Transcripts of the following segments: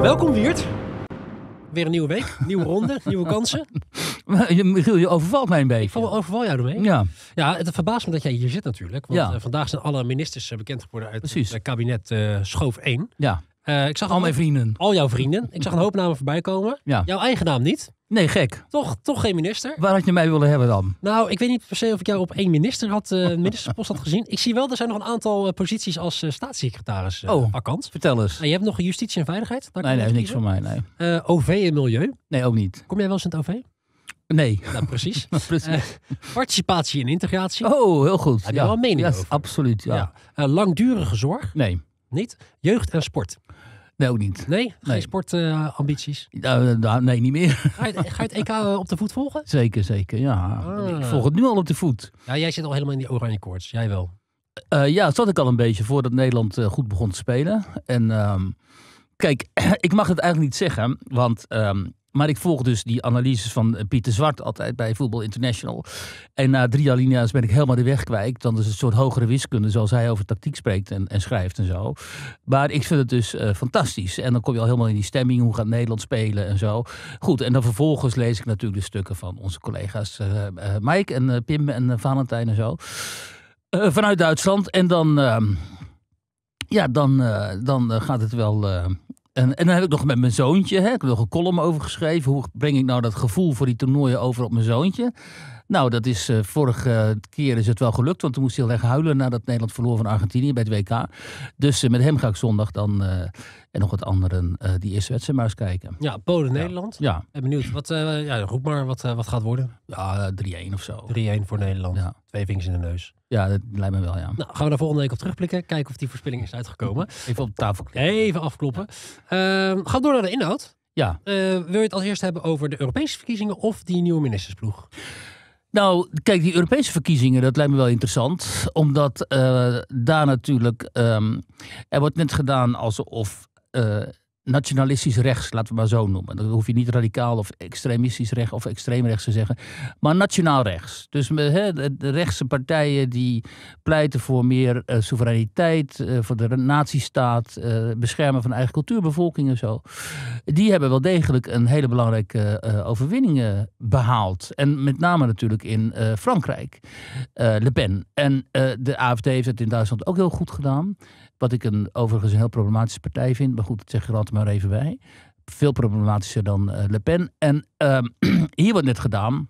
Nou, welkom Wiert. Weer een nieuwe week, nieuwe ronde, nieuwe kansen. Michiel, je overvalt mij een beetje. Ik overval jou ermee. Ja. ja, het verbaast me dat jij hier zit natuurlijk. Want eh, vandaag zijn alle ministers eh, bekend geworden uit het eh, kabinet uh, Schoof 1. Ja. Eh, ik zag al mijn vrienden. Al jouw vrienden. Ik zag een hoop namen voorbij komen. Jouw eigen naam niet. Nee, gek. Toch, toch geen minister. Waar had je mij willen hebben dan? Nou, ik weet niet per se of ik jou op één minister had, eh, ministerpost had gezien. Ik zie wel, er zijn nog een aantal eh, posities als staatssecretaris uh, oh, Vertel eens. Nou, je hebt nog justitie en veiligheid. nee, nee, niks van mij. Nee. OV en milieu. Nee, ook niet. Kom jij wel eens in het OV? Nee. Nou, precies. Nou, precies. participatie en integratie. Oh, heel goed. Heb je ja. wel een mening yes, over? Absoluut, ja. ja. langdurige zorg. Nee. Niet? Jeugd en sport. Nee, ook niet. Nee? Geen sportambities? Eh, nou, nee, niet meer. Ga je, ga je het EK eh, op de voet volgen? Zeker, zeker. Ja. Ah. Ik volg het nu al op de voet. Ja, jij zit al helemaal in die oranje koorts. Jij wel? Uh, ja, zat ik al een beetje voordat Nederland goed begon te spelen. En ehm, kijk, ik mag het eigenlijk niet zeggen, want... Ehm, maar ik volg dus die analyses van eh, Pieter Zwart altijd bij Voetbal International. En na drie alinea's ben ik helemaal de weg kwijt. Dan is het een soort hogere wiskunde, zoals hij over tactiek spreekt en, en schrijft en zo. Maar ik vind het dus eh, fantastisch. En dan kom je al helemaal in die stemming. Hoe gaat Nederland spelen en zo. Goed, en dan vervolgens lees ik natuurlijk de stukken van onze collega's uh, Mike en Pim en Valentijn en zo. vanuit Duitsland. En dan, ehm, ja, dan, dan gaat het wel en, en dan heb ik nog met mijn zoontje, hè, ik heb nog een column over geschreven. Hoe breng ik nou dat gevoel voor die toernooien over op mijn zoontje? Nou, dat is uh, vorige keer is het wel gelukt, want toen moest hij heel erg huilen nadat Nederland verloor van Argentinië bij het WK. Dus eh, met hem ga ik zondag dan eh, en nog wat anderen die eerste wedstrijd maar eens kijken. Ja, Polen-Nederland. Ja. Ben benieuwd, wat, ja, roep maar wat, wat gaat worden. Ja, 3-1 of zo. 3-1 voor Nederland. Twee vingers in de neus. Ja, dat lijkt me wel, ja. Nou, gaan we daar volgende week op terugblikken. Kijken of die voorspelling is uitgekomen. Even op tafel Even afkloppen. Ehm, gaan door naar de inhoud. Ja. wil je het als eerst hebben over de Europese verkiezingen of die nieuwe ministersploeg? Nou, kijk, die Europese verkiezingen, dat lijkt me wel interessant. Omdat eh, daar natuurlijk. Ehm, er wordt net gedaan alsof. Uh, nationalistisch rechts, laten we maar zo noemen. Dat hoef je niet radicaal of extremistisch rechts of extreemrechts te zeggen, maar nationaal rechts. Dus eh, de rechtse partijen die pleiten voor meer eh, soevereiniteit, eh, voor de nazistaat, uh, beschermen van eigen cultuurbevolking en zo, die hebben wel degelijk een hele belangrijke overwinning behaald. En met name natuurlijk in Frankrijk, Le Pen. En de AFD heeft het in Duitsland ook heel goed gedaan. Wat ik een, overigens een heel problematische partij vind. Maar goed, dat zeg ik er altijd maar even bij. Veel problematischer dan eh, Le Pen. En ehm, hier wordt net gedaan.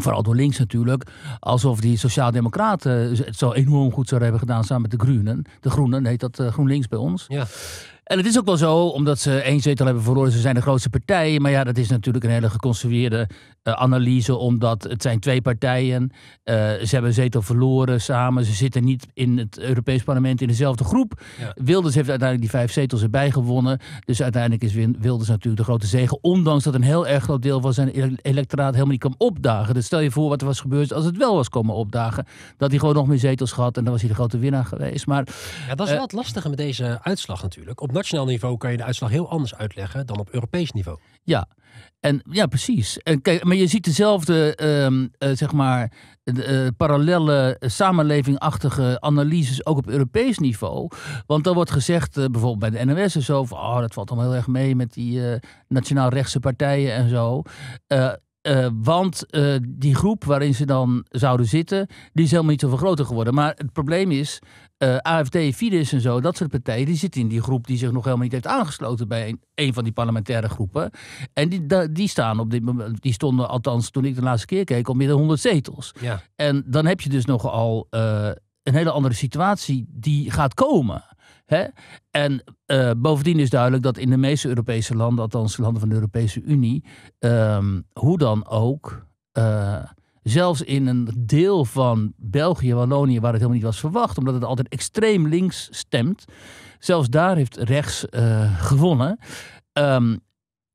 Vooral door links natuurlijk. Alsof die Sociaaldemocraten eh, het zo enorm goed zouden hebben gedaan samen met de Groenen. De Groenen heet dat eh, GroenLinks bij ons. Ja. En het is ook wel zo, omdat ze één zetel hebben verloren, ze zijn de grootste partij. Maar ja, dat is natuurlijk een hele geconstrueerde eh, analyse, omdat het zijn twee partijen. Uh, ze hebben een zetel verloren samen. Ze zitten niet in het Europees parlement in dezelfde groep. Wilders heeft uiteindelijk die vijf zetels erbij gewonnen. Dus uiteindelijk is Wilders natuurlijk de grote zegen. Ondanks dat een heel erg groot deel van zijn electoraat helemaal niet kwam opdagen. Dus stel je voor wat er was gebeurd als het wel was komen opdagen. Dat hij gewoon nog meer zetels had en dan was hij de grote winnaar geweest. Maar, ja, dat is eh, wel het lastige met deze uitslag natuurlijk nationaal niveau kan je de uitslag heel anders uitleggen dan op Europees niveau. Ja, en, ja precies. En kijk, maar je ziet dezelfde, ehm, eh, zeg maar, uh, eh, parallele eh, samenlevingachtige analyses ook op Europees niveau. Want dan wordt gezegd, bijvoorbeeld bij de NOS en zo, van, oh, dat valt allemaal heel erg mee met die nationaal-rechtse partijen en zo. want die groep waarin ze dan zouden zitten, die is helemaal niet zo groter geworden. Maar het probleem is, eh, AFD, Fidesz en zo, dat soort partijen, die zitten in die groep die zich nog helemaal niet heeft aangesloten bij een, van die parlementaire groepen. En die, die staan op dit moment, die stonden althans toen ik de laatste keer keek, op meer dan 100 zetels. Ja. En dan heb je dus nogal uh, een hele andere situatie die gaat komen. Hè? En eh, bovendien is duidelijk dat in de meeste Europese landen, althans landen van de Europese Unie, ehm, hoe dan ook. Zelfs in een deel van België, Wallonië, waar het helemaal niet was verwacht, omdat het altijd extreem links stemt. Zelfs daar heeft rechts eh, gewonnen. Ehm,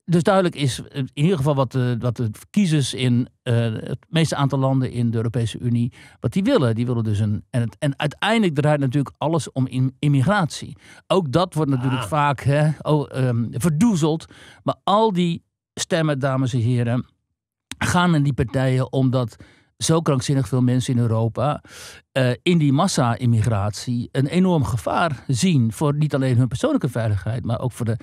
dus duidelijk is eh, in ieder geval wat de, eh, wat de kiezers in het meeste aantal landen in de Europese Unie, wat die willen. Die willen dus een. En, het, en uiteindelijk draait natuurlijk alles om immigratie. Ook dat wordt natuurlijk ah. vaak hè, oh, ehm, verdoezeld. Maar al die stemmen, dames en heren gaan in die partijen omdat zo krankzinnig veel mensen in Europa eh, in die massa-immigratie een enorm gevaar zien voor niet alleen hun persoonlijke veiligheid, maar ook voor de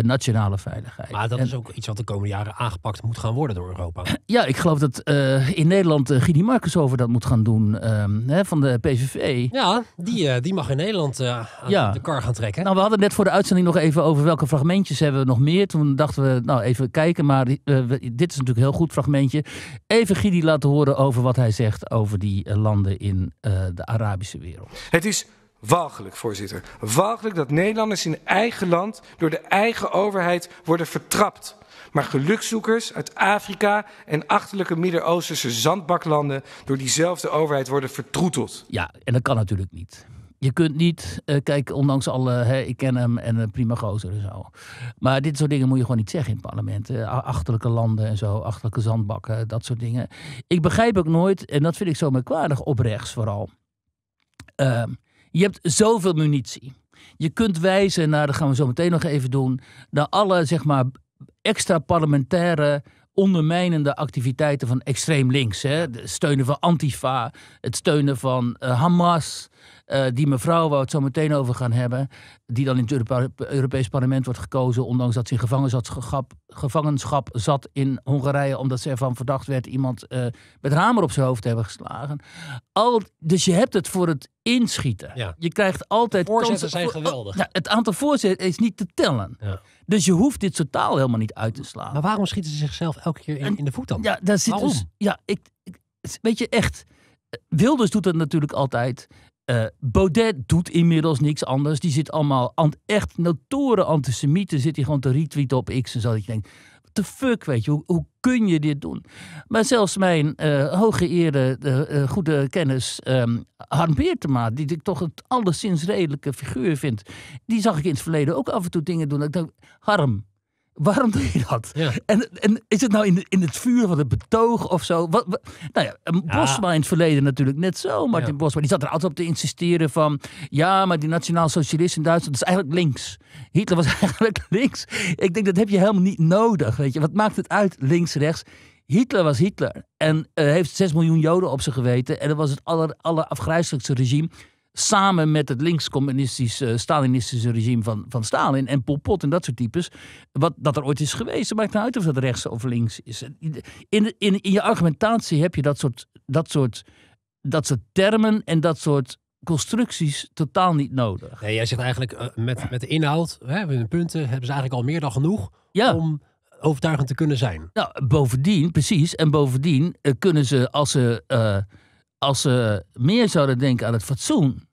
nationale veiligheid. Maar dat is ook iets wat de komende jaren aangepakt moet gaan worden door Europa. Ja, ik geloof dat eh, in Nederland uh, eh, Gidi Marcus over dat moet gaan doen ehm, hè, van de PVV. Ja, die, eh, die mag in Nederland ja. de kar gaan trekken. Nou, we hadden net voor de uitzending nog even over welke fragmentjes hebben we nog meer. Toen dachten we, nou even kijken, maar dit is natuurlijk een heel goed fragmentje. Even Gidi laten horen over wat hij zegt over die landen in de Arabische wereld. Het is Walgelijk, voorzitter. Walgelijk dat Nederlanders in eigen land door de eigen overheid worden vertrapt. Maar gelukzoekers uit Afrika en achterlijke Midden-Oosterse zandbaklanden door diezelfde overheid worden vertroeteld. Ja, en dat kan natuurlijk niet. Je kunt niet, eh, kijk, ondanks alle, hè, ik ken hem en prima gozer en zo. Maar dit soort dingen moet je gewoon niet zeggen in parlement. achterlijke landen en zo, achterlijke zandbakken, dat soort dingen. Ik begrijp ook nooit, en dat vind ik zo merkwaardig, oprechts vooral. Ehm, je hebt zoveel munitie. Je kunt wijzen, naar, nou, dat gaan we zo meteen nog even doen, naar alle zeg maar, extra parlementaire ondermijnende activiteiten van extreem links. Hè? Het steunen van Antifa, het steunen van eh, Hamas, eh, die mevrouw waar we het zo meteen over gaan hebben. Die dan in het Europees Parlement wordt gekozen. Ondanks dat ze in gevangenschap, gevangenschap zat in Hongarije. Omdat ze ervan verdacht werd iemand eh, met hamer op zijn hoofd te hebben geslagen. Al, dus je hebt het voor het inschieten. Je krijgt altijd. De kansen, zijn geweldig. Nou, het aantal voorzitters is niet te tellen. Dus je hoeft dit totaal helemaal niet uit te slaan. Maar waarom schieten ze zichzelf elke keer in, in de voet dan? Ja, daar zit waarom? ja, ik, ik, weet je echt. Eh, Wilders doet dat natuurlijk altijd. Eh, Baudet doet inmiddels niks anders. Die zit allemaal echt notoren antisemieten. Zit hij gewoon te retweeten op X en zo. Ik denk, what the fuck, weet je, hoe, hoe, kun je dit doen? Maar zelfs mijn uh, hooggeëerde eh, goede kennis um, Harm Beertema, die ik toch een alleszins redelijke figuur vind, die zag ik in het verleden ook af en toe dingen doen. Ik dacht, Harm, Waarom doe je dat? En, en, is het nou in, in het vuur van het betoog of zo? Wat, nou ja, Bosma in het verleden natuurlijk net zo. Martin ja. Bosma die zat er altijd op te insisteren van... ja, maar die nationaal Socialist in Duitsland is eigenlijk links. Hitler was eigenlijk links. Ik denk, dat heb je helemaal niet nodig. Weet je? Wat maakt het uit, links, rechts? Hitler was Hitler. En eh, heeft 6 miljoen Joden op zijn geweten. En dat was het aller, allerafgrijzelijkste regime samen met het links-communistische, eh, Stalinistische regime van, van Stalin en Pol Pot en dat soort types, wat, dat er ooit is geweest. Het maakt nou uit of dat rechts of links is. In, in, in je argumentatie heb je dat soort, dat, soort, dat soort termen en dat soort constructies totaal niet nodig. Nee, jij zegt eigenlijk eh, met, met de inhoud, hè, met de punten, hebben ze eigenlijk al meer dan genoeg ja. om overtuigend te kunnen zijn. Nou, bovendien, precies. En bovendien eh, kunnen ze als ze als ze meer zouden denken aan het fatsoen.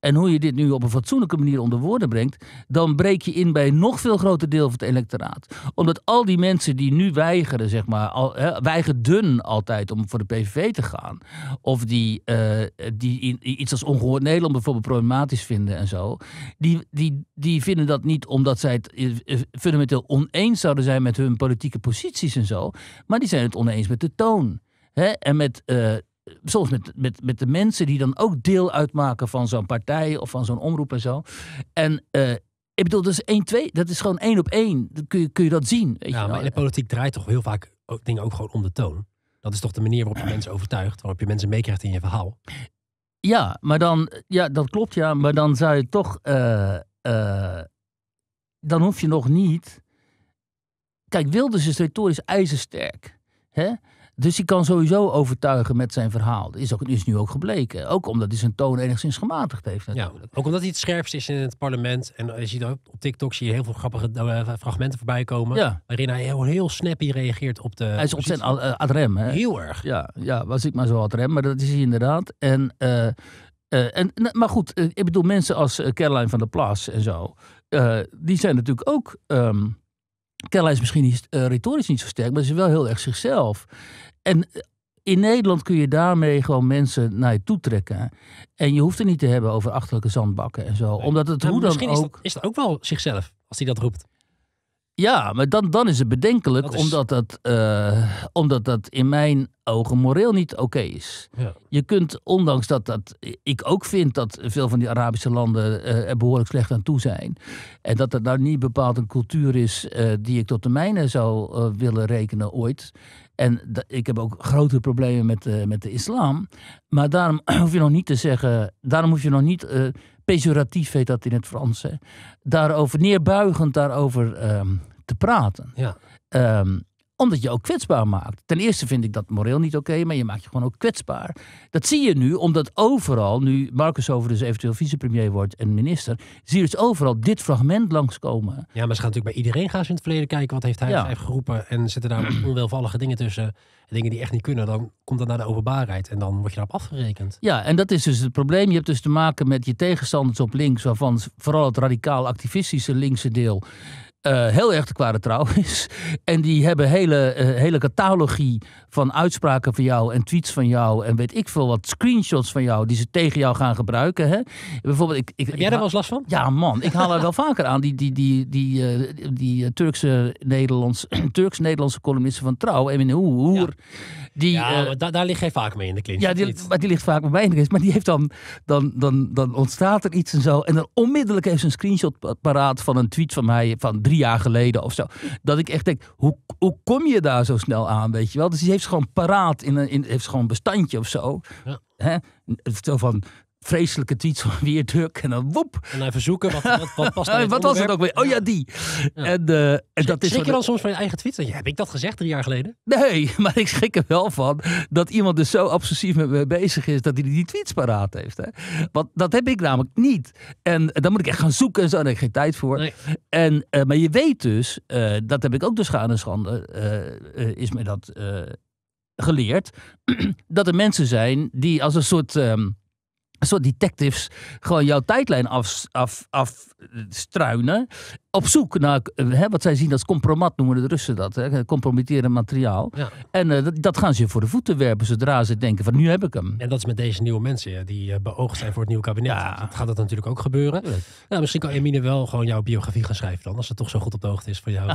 En hoe je dit nu op een fatsoenlijke manier onder woorden brengt, dan breek je in bij een nog veel groter deel van het electoraat. Omdat al die mensen die nu weigeren, zeg maar, al, hè, weigerden altijd om voor de PVV te gaan. Of die, eh, die iets als ongehoord Nederland bijvoorbeeld problematisch vinden en zo. Die, die, die vinden dat niet omdat zij het eh, eh, fundamenteel oneens zouden zijn met hun politieke posities en zo. Maar die zijn het oneens met de toon. en met soms met, met, met de mensen die dan ook deel uitmaken van zo'n partij of van zo'n omroep en zo. En eh, ik bedoel, dat is één, twee. Dat is gewoon één op één. Dan kun je, kun je dat zien. Weet ja, je nou. maar in de politiek draait toch heel vaak ook, dingen ook gewoon om de toon. Dat is toch de manier waarop je mensen overtuigt, waarop je mensen meekrijgt in je verhaal. Ja, maar dan, ja, dat klopt ja, maar dan zou je toch, uh, dan hoef je nog niet. Kijk, Wilders is retorisch ijzersterk. Hè? Dus hij kan sowieso overtuigen met zijn verhaal. Dat is, ook, is nu ook gebleken. Ook omdat hij zijn toon enigszins gematigd heeft natuurlijk. Ja, ook omdat hij het scherpst is in het parlement. En als je op TikTok zie je heel veel grappige eh, fragmenten voorbij komen. Ja. Waarin hij heel, heel snappy reageert op de Hij is ontzettend uh, ad rem. Hè? Heel erg. Ja, ja, was ik maar zo ad rem. Maar dat is hij inderdaad. En, eh, eh, en, maar goed, ik bedoel mensen als Caroline van der Plas en zo. die zijn natuurlijk ook... Um, Caroline is misschien niet, retorisch niet zo sterk, maar ze is wel heel erg zichzelf. En in Nederland kun je daarmee gewoon mensen naar je toe trekken. En je hoeft het niet te hebben over achterlijke zandbakken en zo. Omdat het nou, hoe dan misschien ook... Is dat, is ook wel zichzelf, als hij dat roept. Ja, maar dan, dan is het bedenkelijk, Omdat, dat, eh, omdat dat in mijn ogen moreel niet oké is. Ja. Je kunt, ondanks dat, dat ik ook vind dat veel van die Arabische landen eh, er behoorlijk slecht aan toe zijn. En dat dat nou niet bepaald een cultuur is eh, die ik tot de mijne zou willen rekenen ooit. En ik heb ook grote problemen met, eh, met de islam. Maar daarom hoef je nog niet te zeggen, daarom hoef je nog niet, eh, pejoratief heet dat in het Frans, hè, daarover neerbuigend daarover ehm, te praten. Ja. Ehm, omdat je ook kwetsbaar maakt. Ten eerste vind ik dat moreel niet oké, maar je maakt je gewoon ook kwetsbaar. Dat zie je nu, omdat overal, nu Marcus over dus eventueel vicepremier wordt en minister, zie je dus overal dit fragment langskomen. Ja, maar ze gaan natuurlijk bij iedereen gaan ze in het verleden kijken wat heeft hij ja. geroepen en zitten daar onwelvallige dingen tussen dingen die echt niet kunnen, dan komt dat naar de openbaarheid en dan word je daarop afgerekend. Ja, en dat is dus het probleem. Je hebt dus te maken met je tegenstanders op links, waarvan vooral het radicaal activistische linkse deel eh, heel erg de kwade trouw is. En die hebben hele, eh, hele catalogie van uitspraken van jou en tweets van jou en weet ik veel wat screenshots van jou die ze tegen jou gaan gebruiken. Hè? Bijvoorbeeld, ik, ik, Heb jij daar wel eens last van? Ja, man, ik haal er wel vaker aan. Die, die, die, die, eh, die Turkse Nederlands, Turks-Nederlandse columnisten van trouw, Emine Hoer ja, uh, daar lig jij vaak mee in de clinch. Ja, die, maar die ligt vaak bij mij in de clinch. Maar die heeft dan, dan, dan, dan ontstaat er iets en zo. En dan onmiddellijk heeft ze een screenshot paraat van een tweet van mij van drie jaar geleden of zo. Dat ik echt denk, hoe, hoe kom je daar zo snel aan, weet je wel? Dus die heeft ze gewoon paraat in een in, heeft ze gewoon een bestandje of zo. Ja. Hè? Zo van, vreselijke tweets weer Duk. En dan woep. En even zoeken, wat, wat, was het ook weer? Oh ja, die. En, eh, en dat is zeker je soms van je eigen tweets? Heb ik dat gezegd drie jaar geleden? Nee, maar ik schrik er wel van dat iemand dus zo obsessief met me bezig is dat hij die tweets paraat heeft. Hè? Want dat heb ik namelijk niet. En eh, dan moet ik echt gaan zoeken en zo. Daar heb ik geen tijd voor. En, eh, maar je weet dus, dat heb ik ook dus gaande en schande, is me dat geleerd, dat er mensen zijn die als een soort... Ehm, soort detectives gewoon jouw tijdlijn af, af, afstruinen op zoek naar eh, hè, wat zij zien als compromat, noemen de Russen dat. compromitterend materiaal. En eh, dat, gaan ze voor de voeten werpen zodra ze denken van nu heb ik hem. En dat is met deze nieuwe mensen die eh, beoogd zijn voor het nieuwe kabinet. Ja. Dat gaat dat natuurlijk ook gebeuren. Nou, misschien kan Emine wel gewoon jouw biografie gaan schrijven dan. Als ze toch zo goed op de hoogte is van jouw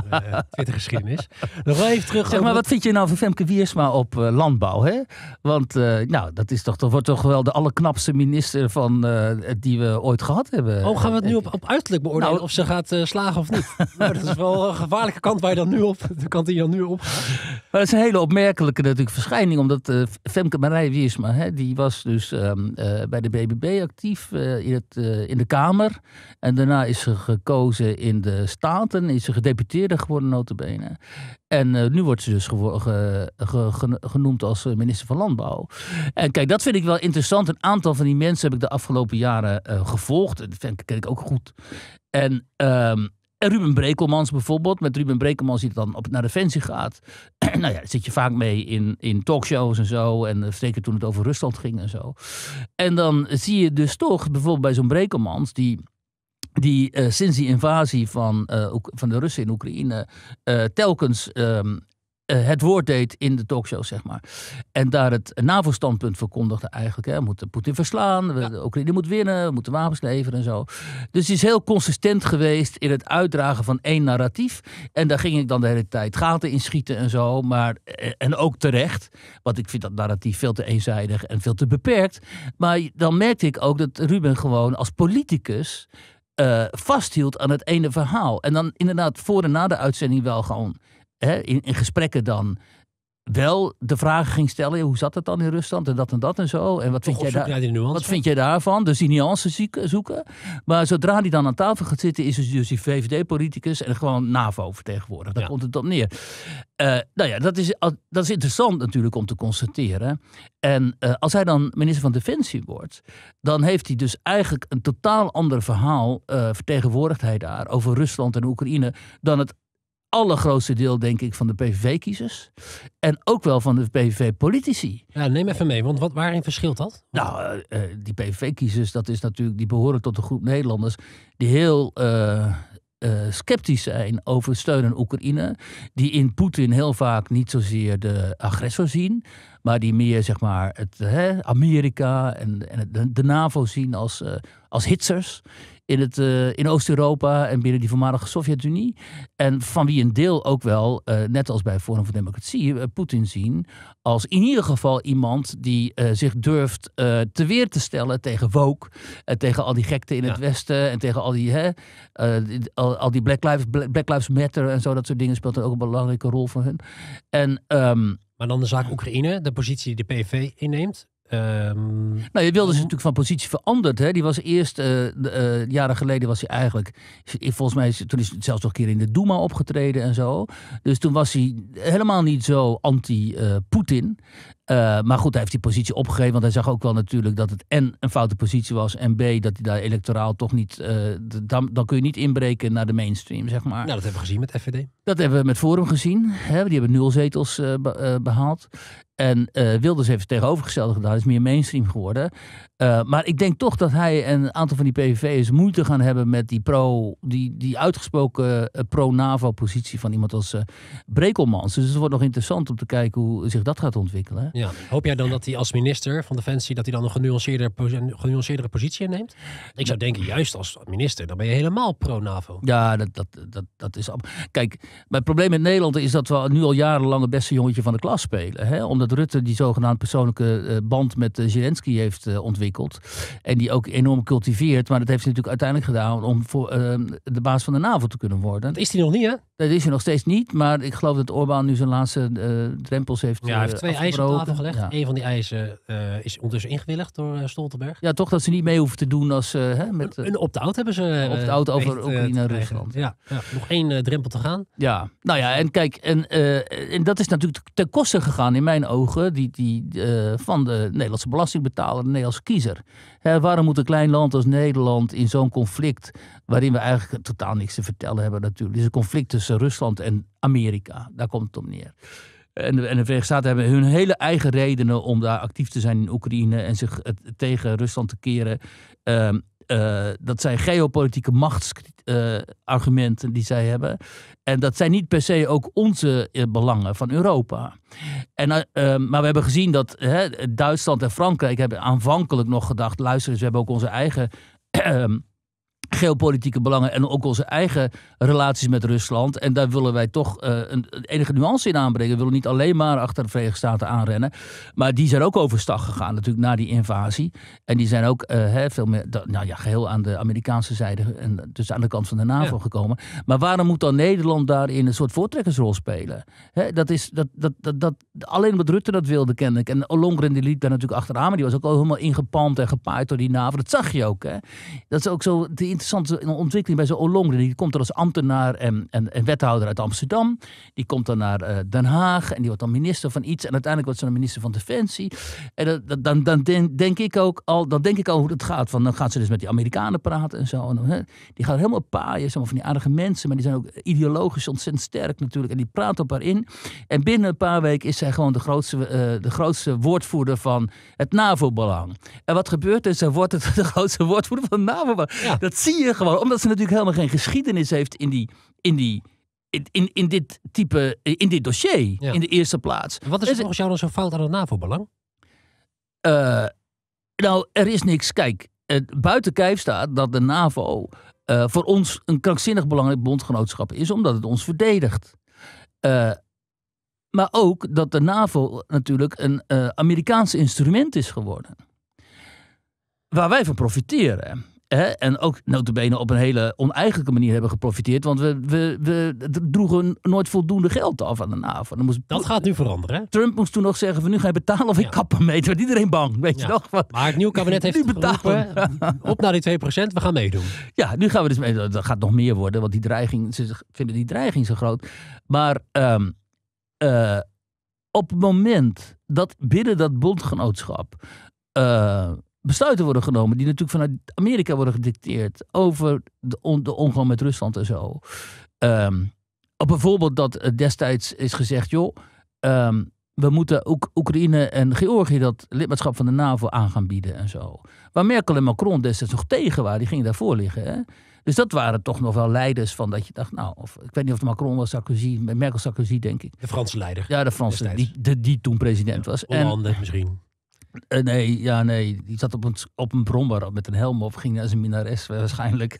geschiedenis Nog wel even terug. Zeg maar, wat... vind je nou van Femke Wiersma op landbouw? Hè? Want nou, dat, is toch, dat wordt toch wel de allerknapste minister van, die we ooit gehad hebben. Oh, gaan we het nu op, op uiterlijk beoordelen nou, of ze gaat slaan? of niet. Maar dat is wel een gevaarlijke kant waar je dan nu op, de kant die je dan nu op Maar dat is een hele opmerkelijke natuurlijk verschijning, omdat eh, Femke Marij Wiersma, hè, die was dus ehm, eh, bij de BBB actief eh, in, het, in de Kamer. En daarna is ze gekozen in de Staten, is ze gedeputeerde geworden notabene. En nu wordt ze dus ge genoemd als minister van Landbouw. En kijk, dat vind ik wel interessant. Een aantal van die mensen heb ik de afgelopen jaren gevolgd. En dat ken ik ook goed. Ehm, en, Ruben Brekelmans bijvoorbeeld. Met Ruben Brekelmans die dan op, naar Defensie gaat. nou ja, daar zit je vaak mee in, in talkshows en zo. En eh, zeker toen het over Rusland ging en zo. En dan zie je dus toch bijvoorbeeld bij zo'n Brekelmans... die die eh, sinds die invasie van, eh, van de Russen in Oekraïne telkens ehm, eh, het woord deed in de talkshow, zeg maar. En daar het NAVO-standpunt verkondigde eigenlijk. Hè, we moeten Poetin verslaan, de Oekraïne moet winnen, we moeten wapens leveren en zo. Dus hij is heel consistent geweest in het uitdragen van één narratief. En daar ging ik dan de hele tijd gaten in schieten en zo. Maar, eh, en ook terecht, want ik vind dat narratief veel te eenzijdig en veel te beperkt. Maar dan merkte ik ook dat Ruben gewoon als politicus... Eh, vasthield aan het ene verhaal. En dan inderdaad voor en na de uitzending wel gewoon hè, in, in gesprekken dan wel de vragen ging stellen: hoe zat het dan in Rusland en dat en dat en zo. En wat, vind jij, daar, wat vind jij daarvan? Dus die nuances zoeken. Maar zodra die dan aan tafel gaat zitten, is het dus, dus die VVD-politicus en gewoon NAVO-vertegenwoordiger. Daar komt het op neer. Eh, nou ja, dat is, dat is interessant natuurlijk om te constateren. En eh, als hij dan minister van Defensie wordt, dan heeft hij dus eigenlijk een totaal ander verhaal, uh, eh, vertegenwoordigt hij daar over Rusland en Oekraïne, dan het allergrootste deel, denk ik, van de PVV-kiezers. En ook wel van de PVV-politici. Ja, neem even mee, want wat, waarin verschilt dat? Nou, eh, eh, die PVV-kiezers, dat is natuurlijk, die behoren tot de groep Nederlanders die heel. Eh, sceptisch zijn over steun aan Oekraïne, die in Poetin heel vaak niet zozeer de agressor zien, maar die meer zeg maar het, hè, Amerika en, en de, NAVO zien als, eh, als hitsers in, het, eh, in Oost-Europa en binnen die voormalige Sovjet-Unie. En van wie een deel ook wel, eh, net als bij Forum voor Democratie, uh, Poetin zien als in ieder geval iemand die zich durft te weer te stellen tegen woke, en tegen al die gekte in het Westen en tegen al die, hè, al, al, die Black Lives, Black Lives Matter en zo, dat soort dingen speelt er ook een belangrijke rol voor hen. En ehm, maar dan de zaak Oekraïne, de positie die de PV inneemt. Ehm, nou, je wilde ze natuurlijk van positie veranderd. Hè? Die was eerst, eh, eh, jaren geleden was hij eigenlijk, volgens mij, is, toen is hij zelfs nog een keer in de Duma opgetreden en zo. Dus toen was hij helemaal niet zo anti-Poetin. Eh, eh, maar goed, hij heeft die positie opgegeven. Want hij zag ook wel natuurlijk dat het en een foute positie was. En B, dat hij daar electoraal toch niet. Eh, dan, dan kun je niet inbreken naar de mainstream, zeg maar. Nou, dat hebben we gezien met FVD. Dat hebben we met Forum gezien. Hè? Die hebben nul zetels eh, behaald. En uh, Wilders heeft het tegenovergestelde gedaan, is meer mainstream geworden. Eh, maar ik denk toch dat hij en een aantal van die PVV'ers moeite gaan hebben met die, pro, die, die uitgesproken eh, pro-NAVO-positie van iemand als uh, Brekelmans. Dus het wordt nog interessant om te kijken hoe zich dat gaat ontwikkelen. Ja. Hoop jij dan dat hij als minister van Defensie dat hij dan een genuanceerde, genuanceerdere positie inneemt? Ik zou denken, juist als minister, dan ben je helemaal pro-NAVO. Ja, dat, dat, dat, dat is. Kijk, mijn probleem met Nederland is dat we nu al jarenlang het beste jongetje van de klas spelen. Hè? Omdat dat Rutte die zogenaamd persoonlijke eh, band met eh, Zelensky heeft eh, ontwikkeld. En die ook enorm cultiveert. Maar dat heeft hij natuurlijk uiteindelijk gedaan om voor, ehm, de baas van de NAVO te kunnen worden. Dat is hij nog niet, hè? Dat is hij nog steeds niet. Maar ik geloof dat Orbán nu zijn laatste drempels heeft. Ja, hij heeft twee eisen op tafel gelegd. Ja. Een van die eisen is ondertussen ingewilligd door Stoltenberg. Ja, toch dat ze niet mee hoeven te doen als. Hè, met, een, opt-out hebben ze. opt-out over Oekraïne en Rusland. Ja, ja, nog één drempel te gaan. Ja, nou ja, en kijk, en, en dat is natuurlijk ten koste gegaan in mijn ogen die, die, eh, van de Nederlandse belastingbetaler, de Nederlandse kiezer. Hè, waarom moet een klein land als Nederland in zo'n conflict, waarin we eigenlijk totaal niks te vertellen hebben natuurlijk. Het is een conflict tussen Rusland en Amerika. Daar komt het om neer. En de, en de Verenigde Staten hebben hun hele eigen redenen om daar actief te zijn in Oekraïne en zich tegen Rusland te keren. Ehm, eh, dat zijn geopolitieke machtsargumenten die zij hebben. En dat zijn niet per se ook onze eh, belangen van Europa. En, eh, ehm, maar we hebben gezien dat hè, Duitsland en Frankrijk hebben aanvankelijk nog gedacht: luister eens, we hebben ook onze eigen ehm, geopolitieke belangen en ook onze eigen relaties met Rusland. En daar willen wij toch eh, een, enige nuance in aanbrengen. We willen niet alleen maar achter de Verenigde Staten aanrennen. Maar die zijn ook overstag gegaan natuurlijk na die invasie. En die zijn ook uh, veel meer, nou ja, geheel aan de Amerikaanse zijde. En dus aan de kant van de NAVO gekomen. Maar waarom moet dan Nederland daarin een soort voortrekkersrol spelen? dat is, dat, dat, dat, dat, alleen omdat Rutte dat wilde, ken ik. En Olongren die liep daar natuurlijk achteraan. Maar die was ook al helemaal ingepalmd en gepaaid door die NAVO. Dat zag je ook. Hè? Dat is ook zo de interessante ontwikkeling bij zo'n Olong. Die komt er als ambtenaar en, en, wethouder uit Amsterdam. Die komt dan naar eh, Den Haag en die wordt dan minister van iets. En uiteindelijk wordt ze een minister van Defensie. En dat, dan, dan denk, ik ook al, dan denk ik al hoe dat gaat. Van, dan gaat ze dus met die Amerikanen praten en zo. En hè, die gaan helemaal paaien, van die aardige mensen. Maar die zijn ook ideologisch ontzettend sterk natuurlijk. En die praten op haar in. En binnen een paar weken is zij gewoon de grootste, eh, de grootste woordvoerder van het NAVO-belang. En wat gebeurt er? Zij wordt het, de grootste woordvoerder van navo zie je gewoon, omdat ze natuurlijk helemaal geen geschiedenis heeft in die. In die in, in, dit type, in dit dossier, in de eerste plaats. Wat is dus- volgens jou dan fout aan het NAVO-belang? Eh, nou, er is niks. Kijk, het buiten kijf staat dat de NAVO eh, voor ons een krankzinnig belangrijk bondgenootschap is, omdat het ons verdedigt. Eh, maar ook dat de NAVO natuurlijk een Amerikaans instrument is geworden. Waar wij van profiteren en ook notabene op een hele oneigenlijke manier hebben geprofiteerd. Want we, we, we droegen nooit voldoende geld af aan de NAVO. Dan moest, dat gaat nu veranderen. Hè? Trump moest toen nog zeggen, we nu gaan je betalen of ik kappen mee. Toen iedereen bang, weet je nog. Maar het nieuwe kabinet heeft betalen. op naar die 2%, we gaan meedoen. Ja, nu gaan we dus meedoen. Dat gaat nog meer worden, want die dreiging, ze vinden die dreiging zo groot. Maar ehm, eh, op het moment dat binnen dat bondgenootschap... Eh, besluiten worden genomen die natuurlijk vanuit Amerika worden gedicteerd over de, on, de omgang met Rusland en zo. Um, ehm, bijvoorbeeld dat eh, destijds is gezegd, joh, ehm, we moeten ook Oekraïne en Georgië dat lidmaatschap van de NAVO aan gaan bieden en zo. Waar Merkel en Macron destijds nog tegen waren, die gingen daarvoor liggen. Hè? Dus dat waren toch nog wel leiders van dat je dacht, nou, of, ik weet niet of het Macron was Sarkozy, Merkel Sarkozy denk ik. De Franse leider. Ja, de Franse, die, die toen president was. Hollande misschien. Eh, nee, ja, nee. Die zat op een, op een brommer met een helm op. Ging naar zijn minares eh, waarschijnlijk.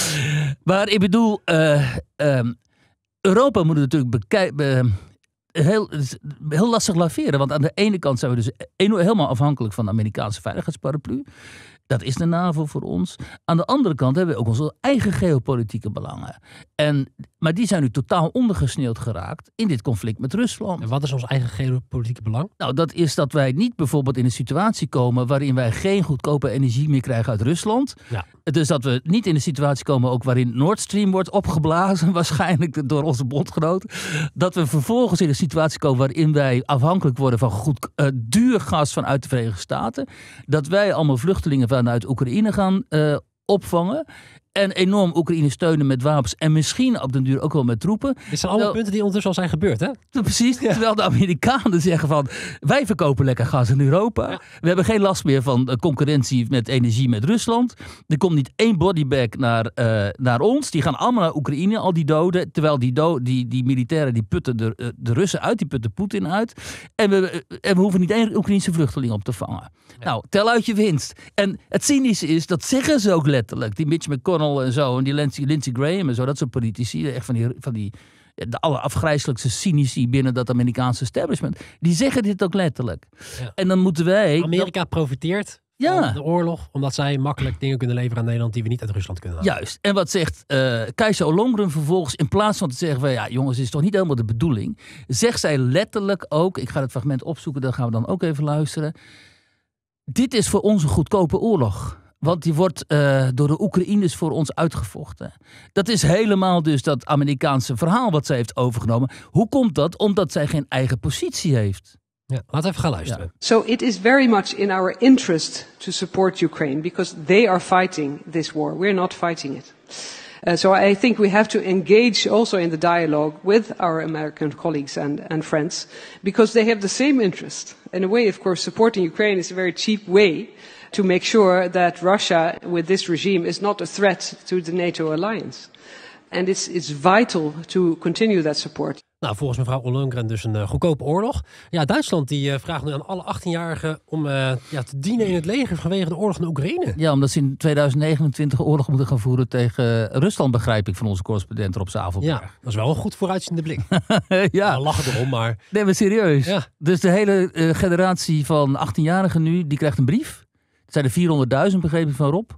maar ik bedoel, eh, ehm, Europa moet natuurlijk bekijken. Heel, heel lastig laveren. Want aan de ene kant zijn we dus e-, helemaal afhankelijk van de Amerikaanse veiligheidsparaplu. Dat is de NAVO voor ons. Aan de andere kant hebben we ook onze eigen geopolitieke belangen. En, maar die zijn nu totaal ondergesneeuwd geraakt in dit conflict met Rusland. En wat is ons eigen geopolitieke belang? Nou, dat is dat wij niet bijvoorbeeld in een situatie komen waarin wij geen goedkope energie meer krijgen uit Rusland. Ja. Dus dat we niet in een situatie komen ook waarin Nord Stream wordt opgeblazen, waarschijnlijk door onze bondgenoten. Dat we vervolgens in een situatie komen waarin wij afhankelijk worden van goed, eh, duur gas vanuit de Verenigde Staten. Dat wij allemaal vluchtelingen uit Oekraïne gaan eh, opvangen en enorm Oekraïne steunen met wapens en misschien op den duur ook wel met troepen. Dit zijn allemaal punten die ondertussen al zijn gebeurd, hè? Precies, terwijl de Amerikanen zeggen van wij verkopen lekker gas in Europa. We hebben geen last meer van eh, concurrentie met energie met Rusland. Er komt niet één bodybag naar, eh, naar ons. Die gaan allemaal naar Oekraïne, al die doden. Terwijl die, die, die militairen die putten de, eh, de Russen uit, die putten Poetin uit. En we, en we hoeven niet één Oekraïnse vluchteling op te vangen. Nou, tel uit je winst. En het cynische is, dat zeggen ze ook letterlijk. Die Mitch McConnell en zo. En die Lindsey, Lindsey Graham en zo. Dat soort politici. Echt van die, van die de allerafgrijzelijkste cynici binnen dat Amerikaanse establishment. Die zeggen dit ook letterlijk. Ja. En dan moeten wij... Amerika profiteert ja. de oorlog, omdat zij makkelijk dingen kunnen leveren aan Nederland die we niet uit Rusland kunnen halen. Juist. En wat zegt uh, Keizer Olongren vervolgens, in plaats van te zeggen van ja jongens, dit is toch niet helemaal de bedoeling, zegt zij letterlijk ook, ik ga het fragment opzoeken, dan gaan we dan ook even luisteren. Dit is voor ons een goedkope oorlog. Want die wordt eh, door de Oekraïners voor ons uitgevochten. Dat is helemaal dus dat Amerikaanse verhaal wat zij heeft overgenomen. Hoe komt dat? Omdat zij geen eigen positie heeft. Ja, laat even gaan luisteren. So it is very much in our interest to support Ukraine because they are fighting this war. We're not fighting it. Uh, so I think we have to engage also in the dialogue with our American colleagues and, and friends because they have the same interest. In a way, of course, supporting Ukraine is a very cheap way to make sure that Russia, with this regime, is not a threat to the NATO alliance. And it's, it's vital to continue that support. Nou, volgens mevrouw Ollongren dus een eh, goedkope oorlog. Ja, Duitsland die eh, vraagt nu aan alle 18-jarigen om eh, ja, te dienen in het leger vanwege de oorlog in Oekraïne. Ja, omdat ze in 2029 oorlog moeten gaan voeren tegen Rusland, begrijp ik van onze correspondent Rob Zavelberg. Ja, dat is wel een goed vooruitziende blik. ja. lachen erom, maar... Nee, maar serieus. Dus de hele generatie van 18-jarigen nu, die krijgt een brief het zijn er 400.000, begreep van Rob.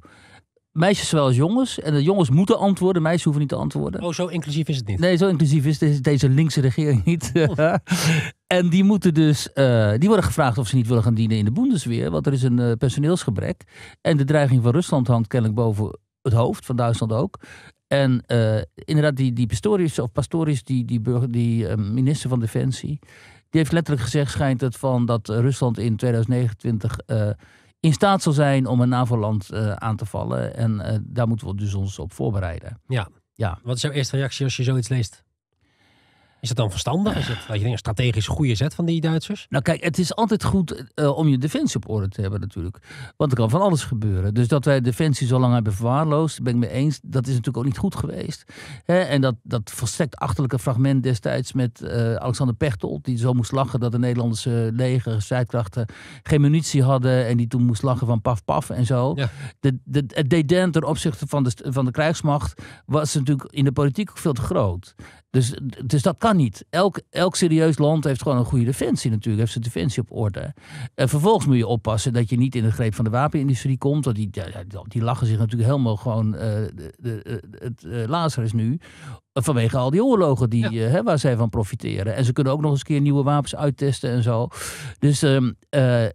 Meisjes zowel als jongens. En de jongens moeten antwoorden, meisjes hoeven niet te antwoorden. Oh, zo inclusief is het niet? Nee, zo inclusief is deze linkse regering niet. en die moeten dus, eh, die worden gevraagd of ze niet willen gaan dienen in de Bundesweer. Want er is een eh, personeelsgebrek. En de dreiging van Rusland hangt kennelijk boven het hoofd, van Duitsland ook. En eh, inderdaad, die, die of Pastorius, die, die, burger, die minister van Defensie... die heeft letterlijk gezegd, schijnt het van dat Rusland in 2029 in staat zal zijn om een NAVO-land eh, aan te vallen. En eh, daar moeten we dus ons op voorbereiden. Ja. ja. Wat is jouw eerste reactie als je zoiets leest? Is dat dan verstandig? Is het, dat je denkt, een strategisch goede zet van die Duitsers? Nou kijk, het is altijd goed eh, om je defensie op orde te hebben natuurlijk. Want er kan van alles gebeuren. Dus dat wij defensie zo lang hebben verwaarloosd, ben ik mee eens. Dat is natuurlijk ook niet goed geweest. en dat, dat volstrekt achterlijke fragment destijds met uh, Alexander Pechtel Die zo moest lachen dat de Nederlandse leger, strijdkrachten geen munitie hadden. En die toen moest lachen van paf paf en zo. Ja. De, de, het deden ten opzichte van de, van de krijgsmacht was natuurlijk in de politiek ook veel te groot. Dus, dus, dat kan niet. Elk, elk serieus land heeft gewoon een goede defensie natuurlijk. Heeft zijn defensie op orde. En vervolgens moet je oppassen dat je niet in de greep van de wapenindustrie komt. Want die, die lachen zich natuurlijk helemaal gewoon uh, de, eh, het uh, is nu. Vanwege al die oorlogen die, waar zij van profiteren. En ze kunnen ook nog eens keer nieuwe wapens uittesten en zo. Dus ehm,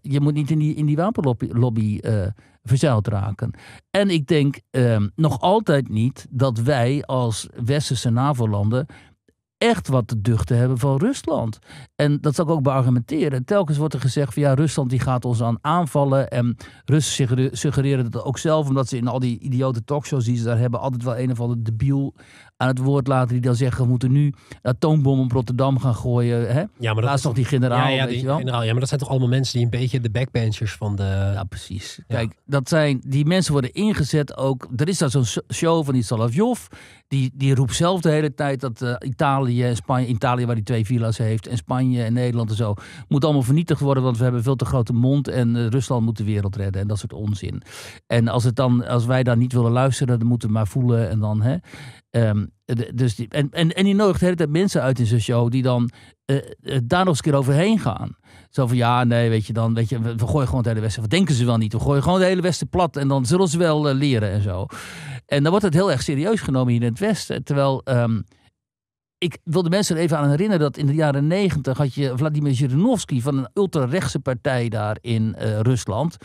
je moet niet in die, in die wapenlobby... Lobby, verzeild raken. En ik denk ehm, nog altijd niet dat wij als westerse NAVO-landen echt wat te duchten hebben van Rusland. En dat zal ik ook beargumenteren. Telkens wordt er gezegd van ja, Rusland die gaat ons aan aanvallen. En Russen suggereren dat ook zelf, omdat ze in al die idiote talkshows die ze daar hebben, altijd wel een of ander debiel aan het woord laten die dan zeggen: we moeten nu atoombommen op Rotterdam gaan gooien. Hè? Ja, maar Laatst toch die generaal. Ja, ja, weet die je wel? generaal. Ja, maar dat zijn toch allemaal mensen die een beetje de backbenchers van de. Ja, precies. Kijk, dat zijn, die mensen worden ingezet ook. Er is daar zo'n show van die Salavjov. Die, die roept zelf de hele tijd dat eh, Italië Spanje, Italië waar die twee villa's heeft, en Spanje en Nederland en zo, moet allemaal vernietigd worden, want we hebben veel te grote mond en eh, Rusland moet de wereld redden en dat soort onzin. En als, het dan, als wij daar niet willen luisteren, dan moeten we maar voelen en dan. Hè, Ehm, dus en, en, en die nodigt de hele tijd mensen uit in zijn show die dan eh, eh, daar nog eens een keer overheen gaan. Zo van ja, nee, weet je dan, weet je, we, gooien gewoon het hele Westen. Wat denken ze wel niet? We gooien gewoon de hele Westen plat en dan zullen ze wel eh, leren en zo. En dan wordt het heel erg serieus genomen hier in het Westen. Terwijl. Ehm, ik wil de mensen er even aan herinneren dat in de jaren negentig had je Vladimir Zhirinovsky van een ultrarechtse partij daar in Rusland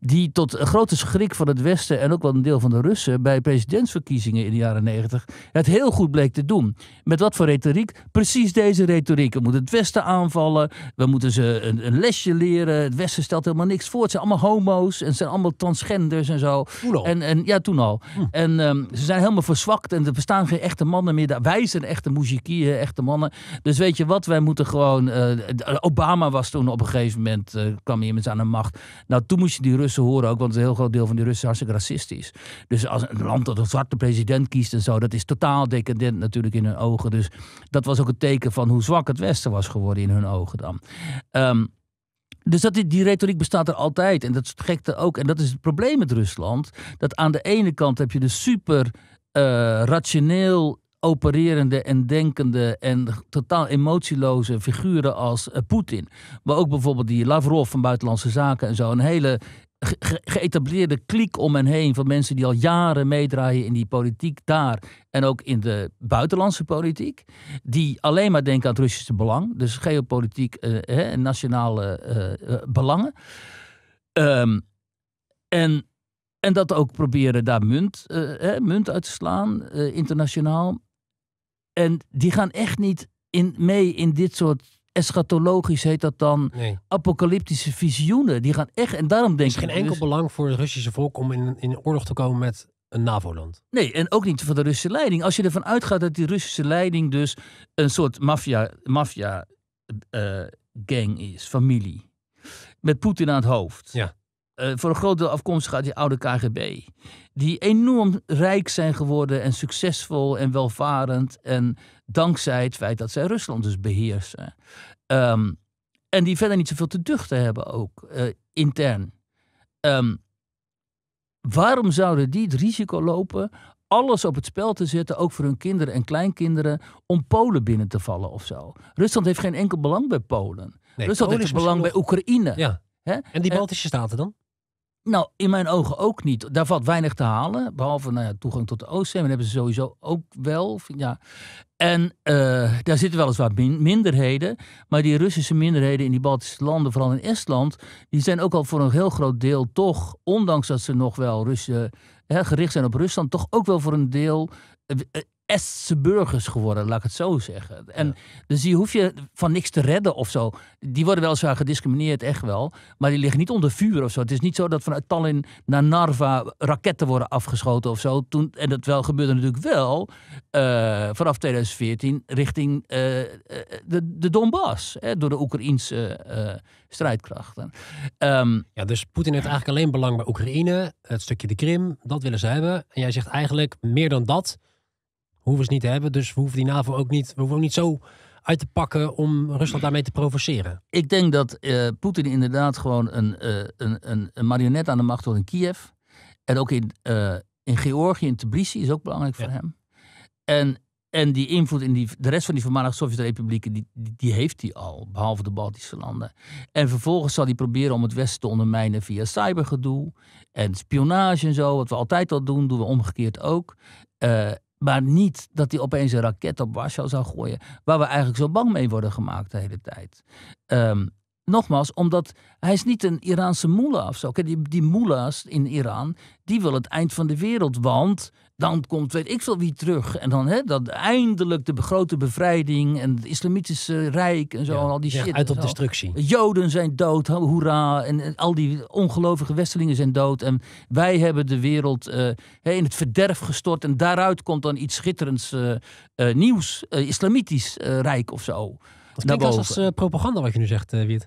die tot grote schrik van het Westen en ook wel een deel van de Russen bij presidentsverkiezingen in de jaren negentig het heel goed bleek te doen. Met wat voor retoriek? Precies deze retoriek. We moeten het Westen aanvallen, we moeten ze een, een lesje leren. Het Westen stelt helemaal niks voor. Het zijn allemaal homo's en zijn allemaal transgenders en zo. En, en, ja, toen al. Hm. En ehm, ze zijn helemaal verzwakt en er bestaan geen echte mannen meer. Wij zijn echte muzikieën, echte mannen. Dus weet je wat, wij moeten gewoon. Eh, Obama was toen op een gegeven moment, uh, kwam iemand aan de macht. Nou, toen moest je die Russen horen ook, want een heel groot deel van die Russen is hartstikke racistisch. Dus als een land dat een zwarte president kiest en zo, dat is totaal decadent natuurlijk in hun ogen. Dus dat was ook een teken van hoe zwak het Westen was geworden in hun ogen dan. Ehm, dus dat, die, retoriek bestaat er altijd. En dat is het gekte ook. En dat is het probleem met Rusland. Dat aan de ene kant heb je de super eh, rationeel opererende en denkende en totaal emotieloze figuren als eh, Poetin. Maar ook bijvoorbeeld die Lavrov van Buitenlandse Zaken en zo. Een hele ge geëtableerde kliek om hen heen van mensen die al jaren meedraaien in die politiek daar en ook in de buitenlandse politiek, die alleen maar denken aan het Russische belang, dus geopolitiek eh, en nationale eh, eh, belangen. Ehm, en, en dat ook proberen daar munt, munt uit te slaan, internationaal. En die gaan echt niet in, mee in dit soort eschatologisch heet dat dan nee. apocalyptische visioenen. Die gaan echt. En daarom denk ik. is geen enkel dus- belang voor het Russische volk om in, in oorlog te komen met een NAVO-land. Nee, en ook niet van de Russische leiding. Als je ervan uitgaat dat die Russische leiding dus een soort maffia-gang eh, is, familie. Met Poetin aan het hoofd. Ja. Eh, voor een groot deel afkomstig uit die oude KGB. Die enorm rijk zijn geworden en succesvol en welvarend. En dankzij het feit dat zij Rusland dus beheersen. Ehm, en die verder niet zoveel te duchten hebben ook, eh, intern. Ehm, waarom zouden die het risico lopen alles op het spel te zetten, ook voor hun kinderen en kleinkinderen, om Polen binnen te vallen of zo? Rusland heeft geen enkel belang bij Polen. Rusland Polen heeft belang bij Oekraïne. Ja. En die Baltische Staten dan? Nou, in mijn ogen ook niet. Daar valt weinig te halen. Behalve nou ja, toegang tot de Oostzee. En hebben ze sowieso ook wel. Ja. En eh, daar zitten weliswaar min minderheden. Maar die Russische minderheden in die Baltische landen, vooral in Estland. die zijn ook al voor een heel groot deel toch. ondanks dat ze nog wel Russen, eh, gericht zijn op Rusland. toch ook wel voor een deel eh, Estse burgers geworden, laat ik het zo zeggen. En dus die hoef je van niks te redden of zo. Die worden wel zwaar gediscrimineerd, echt wel. Maar die liggen niet onder vuur of zo. Het is niet zo dat vanuit Tallinn naar Narva raketten worden afgeschoten of zo. Toen, en dat wel gebeurde natuurlijk wel eh, vanaf 2014 richting eh, eh, de, Donbass. Hè, door de Oekraïense strijdkrachten. Ehm, ja, dus Poetin heeft eigenlijk alleen belang bij Oekraïne. Het stukje de Krim, dat willen ze hebben. En jij zegt eigenlijk meer dan dat hoeven ze niet te hebben. Dus we hoeven die NAVO ook niet, we hoeven ook niet zo uit te pakken om Rusland daarmee te provoceren. Ik denk dat eh, Poetin inderdaad gewoon eh, een, een, een, marionet aan de macht wordt in Kiev. En ook in, eh, in Georgië, in Tbilisi is ook belangrijk voor hem. En, en die invloed in die, de rest van die voormalige Sovjet-republieken, die, die, heeft hij al, behalve de Baltische landen. En vervolgens zal hij proberen om het Westen te ondermijnen via cybergedoe en spionage en zo, wat we altijd al doen, doen we omgekeerd ook. Maar niet dat hij opeens een raket op Warschau zou gooien. Waar we eigenlijk zo bang mee worden gemaakt de hele tijd. Ehm, Nogmaals, omdat hij is niet een Iraanse moela of zo. Die, die in Iran, die wil het eind van de wereld. Want dan komt weet ik veel wie terug. En dan hè, dat eindelijk de grote bevrijding en het islamitische rijk en zo. en al die shit. Uit op destructie. Joden zijn dood, hoera. En, al die ongelovige westelingen zijn dood. En wij hebben de wereld eh, in het verderf gestort. En daaruit komt dan iets schitterends eh, eh, nieuws. islamitisch rijk of zo. Dat klinkt boven. als, eh, propaganda wat je nu zegt, eh, Wiert.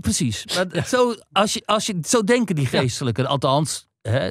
Precies. Maar zo, als je, als je, zo denken die geestelijke, althans... Hè,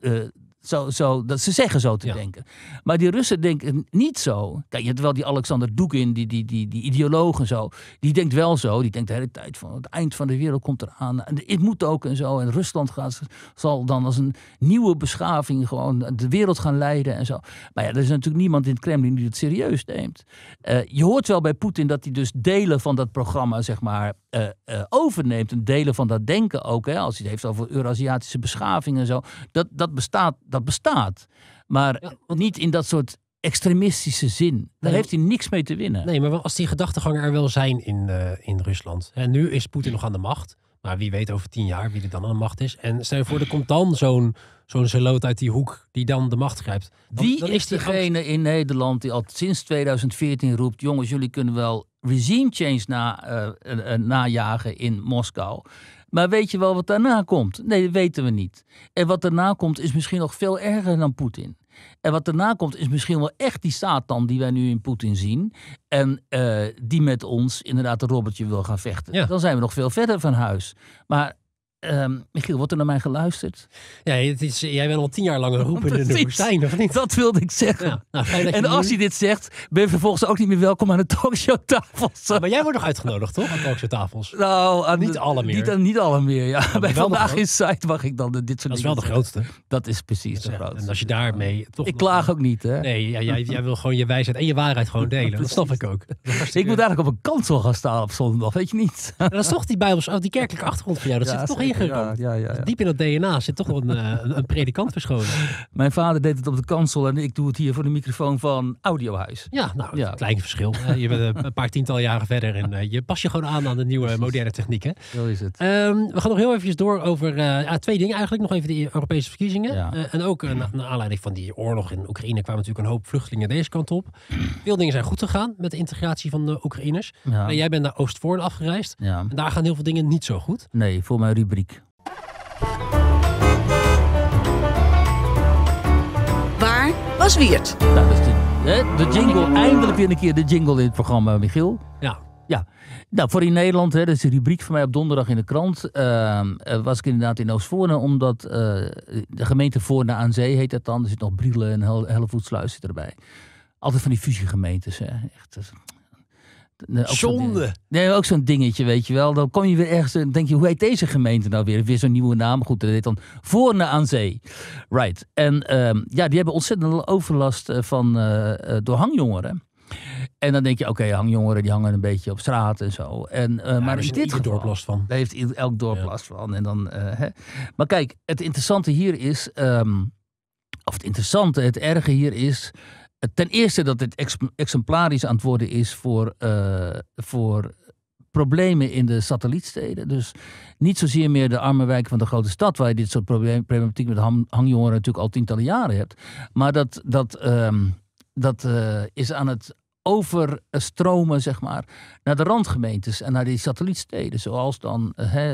eh, zo, zo, dat ze zeggen zo te denken. Maar die Russen denken niet zo. Kijk, je wel die Alexander Doekin, die, die, die, die ideoloog en zo. Die denkt wel zo. Die denkt de hele tijd van het eind van de wereld komt eraan. En het moet ook en zo. En Rusland gaat, zal dan als een nieuwe beschaving gewoon de wereld gaan leiden en zo. Maar ja, er is natuurlijk niemand in het Kremlin die het serieus neemt. Eh, je hoort wel bij Poetin dat hij dus delen van dat programma, zeg maar, eh, eh, overneemt een delen van dat denken ook, hè, als hij het heeft over Eurasiatische beschaving en zo, dat, dat, bestaat, dat bestaat. Maar niet in dat soort extremistische zin. Daar heeft hij niks mee te winnen. Nee, maar als die gedachtegang er wel zijn in, eh, in Rusland. En nu is Poetin nog aan de macht. Maar wie weet over tien jaar wie er dan aan de macht is. En stel je voor, er komt dan zo'n zo'n zeloot uit die hoek die dan de macht grijpt. Wie is, diegene in Nederland die al sinds 2014 roept: jongens, jullie kunnen wel regime change na, uh, najagen in Moskou. Maar weet je wel wat daarna komt? Nee, dat weten we niet. En wat daarna komt is misschien nog veel erger dan Poetin. En wat daarna komt is misschien wel echt die Satan die wij nu in Poetin zien. En die met ons inderdaad een robbertje wil gaan vechten. Dan zijn we nog veel verder van huis. Maar Ehm, Michiel, wordt er naar mij geluisterd? Ja, het is, jij bent al tien jaar lang een roepende woestijn, of niet? Dat wilde ik zeggen. Nou, en als je hij dit zegt, ben je vervolgens ook niet meer welkom aan de talkshowtafels. maar jij wordt nog uitgenodigd, toch? Aan talkshowtafels. Nou, niet alle meer. Niet, niet alle meer, ja. Bij Vandaag in Site mag ik dan dit soort dingen Dat is wel de grootste. Dat is precies de grootste. En als je daarmee... Toch ik klaag ook niet, hè? Nee, jij, jij, wil gewoon je wijsheid en je waarheid gewoon delen. dat snap ik ook. Ik moet eigenlijk op een kansel gaan staan op zondag, weet je niet? dat is toch die Bijbels, die kerkelijke achtergrond van jou. Dat zit toch in ja, ja, ja, diep in dat DNA zit toch een, eh, een predikant verscholen. Mijn vader deed het op de kansel en ik doe het hier voor de microfoon van Audiohuis. Ja, nou, ja. klein verschil. Eh, je bent eh, een paar tientallen jaren verder en je pas je gewoon aan aan de nieuwe moderne technieken. Zo is het. Ehm, we gaan nog heel even door over twee dingen eigenlijk. Nog even de Europese verkiezingen. en ook na, naar aanleiding van die oorlog in Oekraïne kwamen natuurlijk een hoop vluchtelingen deze kant op. Veel dingen zijn goed gegaan met de integratie van de Oekraïners. jij bent naar Oostvoorn afgereisd. En daar gaan heel veel dingen niet zo goed. Nee, voor mijn rubriek Waar was Wiert? Nou, de, hè, de jingle. Eindelijk weer een keer de jingle in het programma, Michiel. Ja. Ja, nou voor in Nederland, hè, dat is de rubriek van mij op donderdag in de krant. Ehm, eh, was ik inderdaad in Oostvoorne, omdat eh, de gemeente Voorne aan Zee heet dat dan. Er zit nog Brielen en Hellevoetsluis erbij. Altijd van die fusiegemeentes. Hè. Echt, Zonde. nee, ook zo'n dingetje, weet je wel. Dan kom je weer ergens en denk je, hoe heet deze gemeente nou weer? Weer zo'n nieuwe naam. Goed, dat heet dan Voorne aan Zee. Right. En ehm, ja, die hebben ontzettend overlast eh, van, uh, eh, eh, door hangjongeren. En dan denk je, oké, hangjongeren die hangen een beetje op straat en zo. En, uh, maar dit geval, dorp last van. Daar heeft elk dorp last van. En dan, hè. Maar kijk, het interessante hier is... Ehm, of het interessante, het erge hier is ten eerste dat dit exemplarisch aan het worden is voor, eh, voor problemen in de satellietsteden. Dus niet zozeer meer de arme wijken van de grote stad, waar je dit soort probleem, problematiek met hangjongeren natuurlijk al tientallen jaren hebt. Maar dat, dat, ehm, dat eh, is aan het overstromen, zeg maar, naar de randgemeentes en naar die satellietsteden, zoals dan. Eh,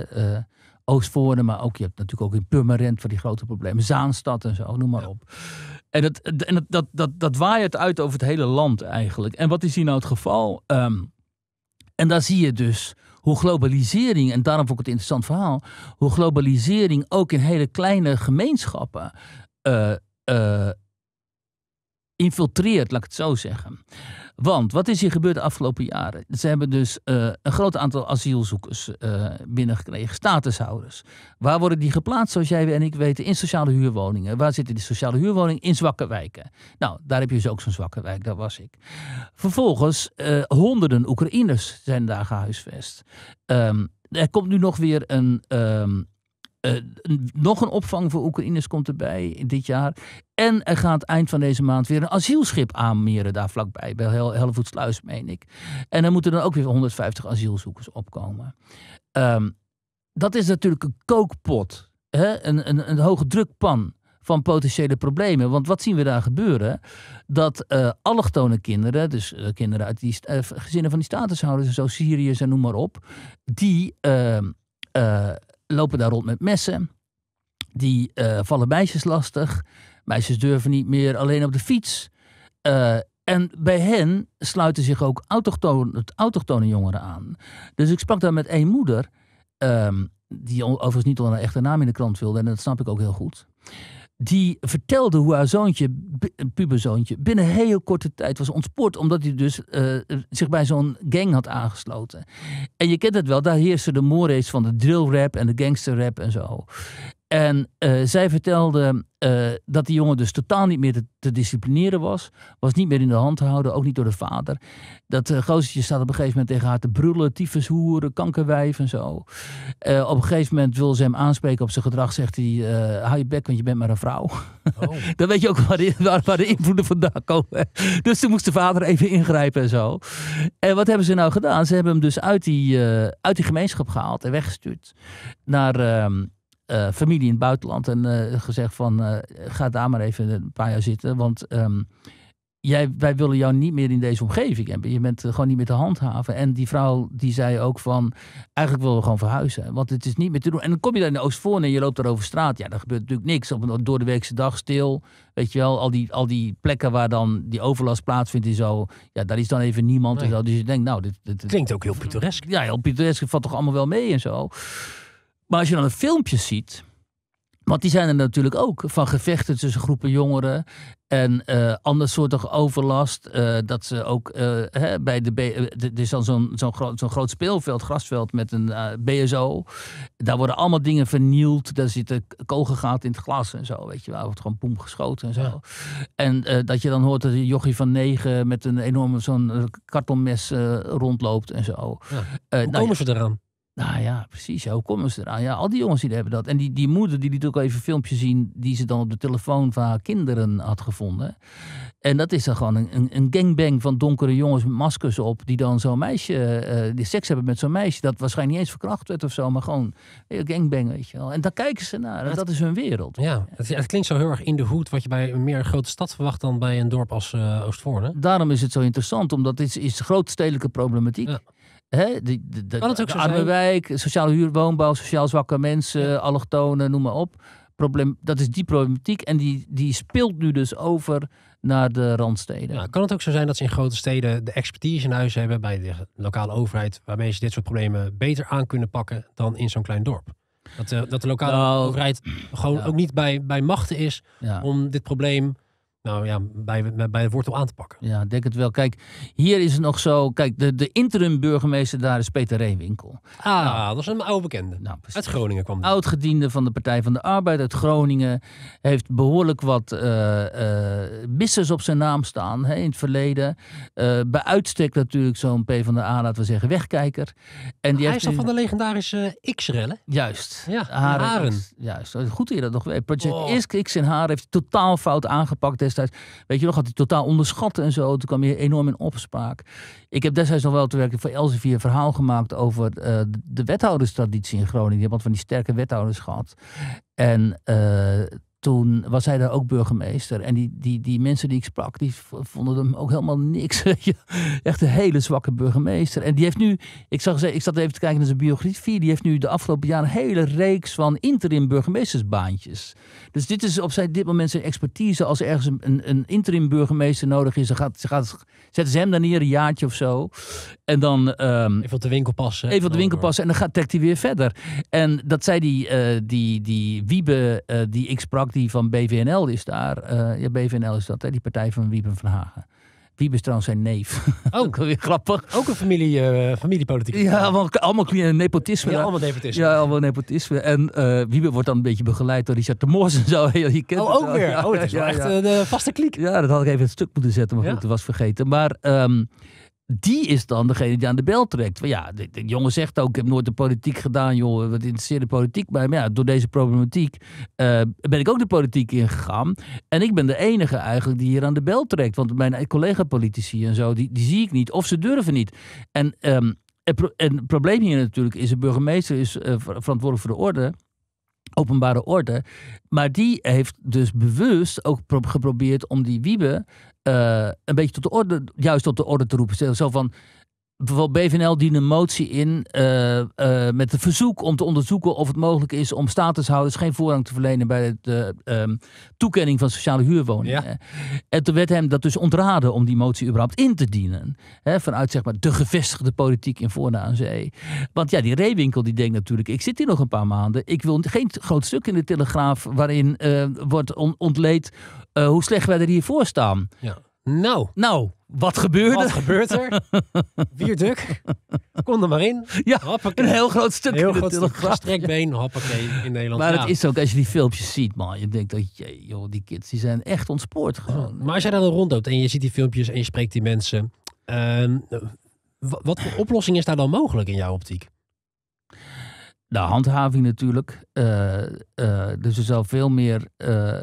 Oostvoorne, maar ook je hebt natuurlijk ook in Purmerend voor die grote problemen, Zaanstad en zo, noem maar op. En, dat, en dat, dat, dat, dat waait uit over het hele land eigenlijk. En wat is hier nou het geval? Ehm, en daar zie je dus hoe globalisering, en daarom vond ik het interessant verhaal, hoe globalisering ook in hele kleine gemeenschappen eh, eh, infiltreert, laat ik het zo zeggen. Want wat is hier gebeurd de afgelopen jaren? Ze hebben dus eh, een groot aantal asielzoekers eh, binnengekregen, statushouders. Waar worden die geplaatst, zoals jij en ik weten, in sociale huurwoningen? Waar zitten die sociale huurwoningen? In zwakke wijken. Nou, daar heb je dus ook zo'n zwakke wijk, daar was ik. Vervolgens, eh, honderden Oekraïners zijn daar gehuisvest. Ehm, er komt nu nog weer een. Ehm, eh, nog een opvang voor Oekraïners komt erbij dit jaar. En er gaat eind van deze maand weer een asielschip aanmeren daar vlakbij, bij Hel Hellevoetsluis, meen ik. En dan moeten dan ook weer 150 asielzoekers opkomen. Ehm, dat is natuurlijk een kookpot, hè? Een, een, een hoge drukpan van potentiële problemen. Want wat zien we daar gebeuren? Dat uh, allochtone kinderen, dus eh, kinderen uit die gezinnen van die statushouders en zo, Syriërs en noem maar op, die ehm, lopen daar rond met messen. Die eh, vallen meisjes lastig. Meisjes durven niet meer alleen op de fiets. Eh, en bij hen sluiten zich ook autochtone, autochtone jongeren aan. Dus ik sprak daar met één moeder. Um, die overigens niet onder een echte naam in de krant wilde. En dat snap ik ook heel goed die vertelde hoe haar zoontje, een eh, puberzoontje, binnen heel korte tijd was ontspoord. Omdat hij dus eh, zich bij zo'n gang had aangesloten. En je kent het wel, daar heersen de mores van de drill rap en de gangster rap en zo. En eh, zij vertelde eh, dat die jongen dus totaal niet meer te, disciplineren was. Was niet meer in de hand te houden, ook niet door de vader. Dat uh, staat op een gegeven moment tegen haar te brullen. hoeren, kankerwijf en zo. op een gegeven moment wil ze hem aanspreken op zijn gedrag. Zegt hij, hou je bek, want je bent maar een vrouw. Oh. Dan weet je ook waar de, waar, de invloeden vandaan komen. dus toen moest de vader even ingrijpen en zo. En wat hebben ze nou gedaan? Ze hebben hem dus uit die, uit die gemeenschap gehaald en weggestuurd. Naar ehm, eh, familie in het buitenland en eh, gezegd van eh, ga daar maar even een paar jaar zitten. Want ehm, jij, wij willen jou niet meer in deze omgeving hebben. Je bent gewoon niet meer te handhaven. En die vrouw die zei ook van eigenlijk willen we gewoon verhuizen. Want het is niet meer te doen. En dan kom je daar in de Oostvoorn en je loopt daar over straat. Ja, daar gebeurt natuurlijk niks. Op een door de weekse dag stil. Weet je wel, al die, al die plekken waar dan die overlast plaatsvindt en zo. Ja, daar is dan even niemand en zo. Dus je denkt nou... Dit, Klinkt ook heel pittoresk. Ja, heel pittoresk. valt toch allemaal wel mee en zo. Maar als je dan de filmpjes ziet, want die zijn er natuurlijk ook. Van gevechten tussen groepen jongeren. En uh, soort overlast. Eh, dat ze ook eh, hè, bij de. er is dan zo'n zo'n groot, zo'n groot speelveld, grasveld met een BSO. Daar worden allemaal dingen vernield. Daar zitten kogelgaten in het glas en zo. Weet je waar wordt gewoon boem geschoten en zo. En dat je dan hoort dat een jochie van negen met een enorme zo'n kartonmes rondloopt en zo. Ja. Hoe nou komen ze eraan? Nou ja, precies. Hoe komen ze eraan? Ja, al die jongens die hebben dat. En die, die moeder die liet ook even een filmpje zien... die ze dan op de telefoon van haar kinderen had gevonden. En dat is dan gewoon een, een gangbang van donkere jongens met maskers op... die dan zo'n meisje... Eh, die seks hebben met zo'n meisje... dat waarschijnlijk niet eens verkracht werd of zo... maar gewoon een eh, gangbang, weet je wel. En daar kijken ze naar. dat, is hun wereld. Ja, het, klinkt zo heel erg in de hoed... wat je bij een meer grote stad verwacht... dan bij een dorp als uh, Oostvoorne. Daarom is het zo interessant. Omdat dit is grootstedelijke problematiek... Hè, de, de, kan het ook zo sociale huurwoonbouw, sociaal zwakke mensen, ja. allochtonen, noem maar op. Probleem, dat is die problematiek en die, die speelt nu dus over naar de randsteden. kan het ook zo zijn dat ze in grote steden de expertise in huis hebben bij de lokale overheid, waarmee ze dit soort problemen beter aan kunnen pakken dan in zo'n klein dorp? Dat de, dat de lokale nou, overheid gewoon ook niet bij, bij machten is om dit probleem nou ja, bij, bij woord wortel aan te pakken. Ja, denk het wel. Kijk, hier is het nog zo. Kijk, de, de interim burgemeester daar is Peter Reenwinkel. Ah, nou. dat is een oude bekende. Nou, uit Groningen kwam hij. oud van de Partij van de Arbeid uit Groningen. Heeft behoorlijk wat uh, op zijn naam staan hè, in het verleden. Eh, bij uitstek natuurlijk zo'n P van de A, laten we zeggen, wegkijker. En die hij heeft is van de legendarische X-rellen. Juist. Ja, Haren. Haren. Juist. Goed dat nog. Project oh. X in Haren heeft totaal fout aangepakt destijds, weet je nog, had hij totaal onderschat en zo. Toen kwam hij enorm in opspraak. Ik heb destijds nog wel te werken voor Elsevier een verhaal gemaakt over eh, de wethouderstraditie in Groningen. Die hebben van die sterke wethouders gehad. En eh, toen was hij daar ook burgemeester. En die, die, die mensen die ik sprak, die vonden hem ook helemaal niks. Echt een hele zwakke burgemeester. En die heeft nu, ik, zag, ik zat even te kijken naar zijn biografie, die heeft nu de afgelopen jaren een hele reeks van interim burgemeestersbaantjes. Dus dit is op zijn, dit moment zijn expertise. Als ergens een, een interim burgemeester nodig is, dan gaat, ze gaat, zetten ze hem dan neer, een jaartje of zo. En dan... Ehm, even op de winkel passen. Even op de winkel passen en dan gaat, trekt hij weer verder. En dat zei die, eh, die, die Wiebe eh, die ik sprak, die van BVNL is daar. Eh, ja, BVNL is dat, hè, die partij van Wieben van Hagen. Wiebe is trouwens zijn neef. Ook oh. weer grappig. Ook een familie, eh, familiepolitiek. Ja, allemaal, allemaal eh, nepotisme. Ja, allemaal nepotisme. Ja, allemaal nepotisme. En uh, Wiebe wordt dan een beetje begeleid door Richard de Moors en zo. Je kent oh, ook weer. oh, dat is wel echt een de vaste kliek. Ja, dat had ik even een stuk moeten zetten, maar goed, dat was vergeten. Maar... Um, die is dan degene die aan de bel trekt. Van ja, de, jongen zegt ook, ik heb nooit de politiek gedaan, jongen. Wat interesseert de politiek mij? Maar ja, door deze problematiek eh, ben ik ook de politiek ingegaan. En ik ben de enige eigenlijk die hier aan de bel trekt. Want mijn collega-politici en zo, die, die zie ik niet. Of ze durven niet. En, ehm, het, en probleem hier natuurlijk is, de burgemeester is eh, verantwoordelijk voor de orde openbare orde. Maar die heeft dus bewust ook geprobeerd om die Wiebe eh, een beetje tot de orde, juist tot de orde te roepen. Zo van, bijvoorbeeld BVNL diende een motie in eh, eh, met het verzoek om te onderzoeken of het mogelijk is om statushouders geen voorrang te verlenen bij de uh, eh, ehm, toekenning van sociale huurwoningen. En toen werd hem dat dus ontraden om die motie überhaupt in te dienen. Hè, vanuit zeg maar de gevestigde politiek in Voorna aan Zee. Want ja, die Reewinkel die denkt natuurlijk, ik zit hier nog een paar maanden. Ik wil geen groot stuk in de Telegraaf waarin wordt ontleed hoe slecht wij er hiervoor staan. Ja. Nou. Nou, wat gebeurde? Wat gebeurt er? Wierduk. Kom er maar in. Ja, een heel groot stuk. Een heel groot stuk hoppakee, in Nederland. Maar ja. het nou. is ook, als je die filmpjes ziet, man. Je denkt dat, jee, joh, die kids die zijn echt ontspoord gewoon. Maar als jij dan rondloopt en je ziet die filmpjes en je spreekt die mensen. Ehm, wat voor oplossing is daar dan mogelijk in jouw optiek? De nou, handhaving natuurlijk. Uh, uh, dus er zou veel meer eh,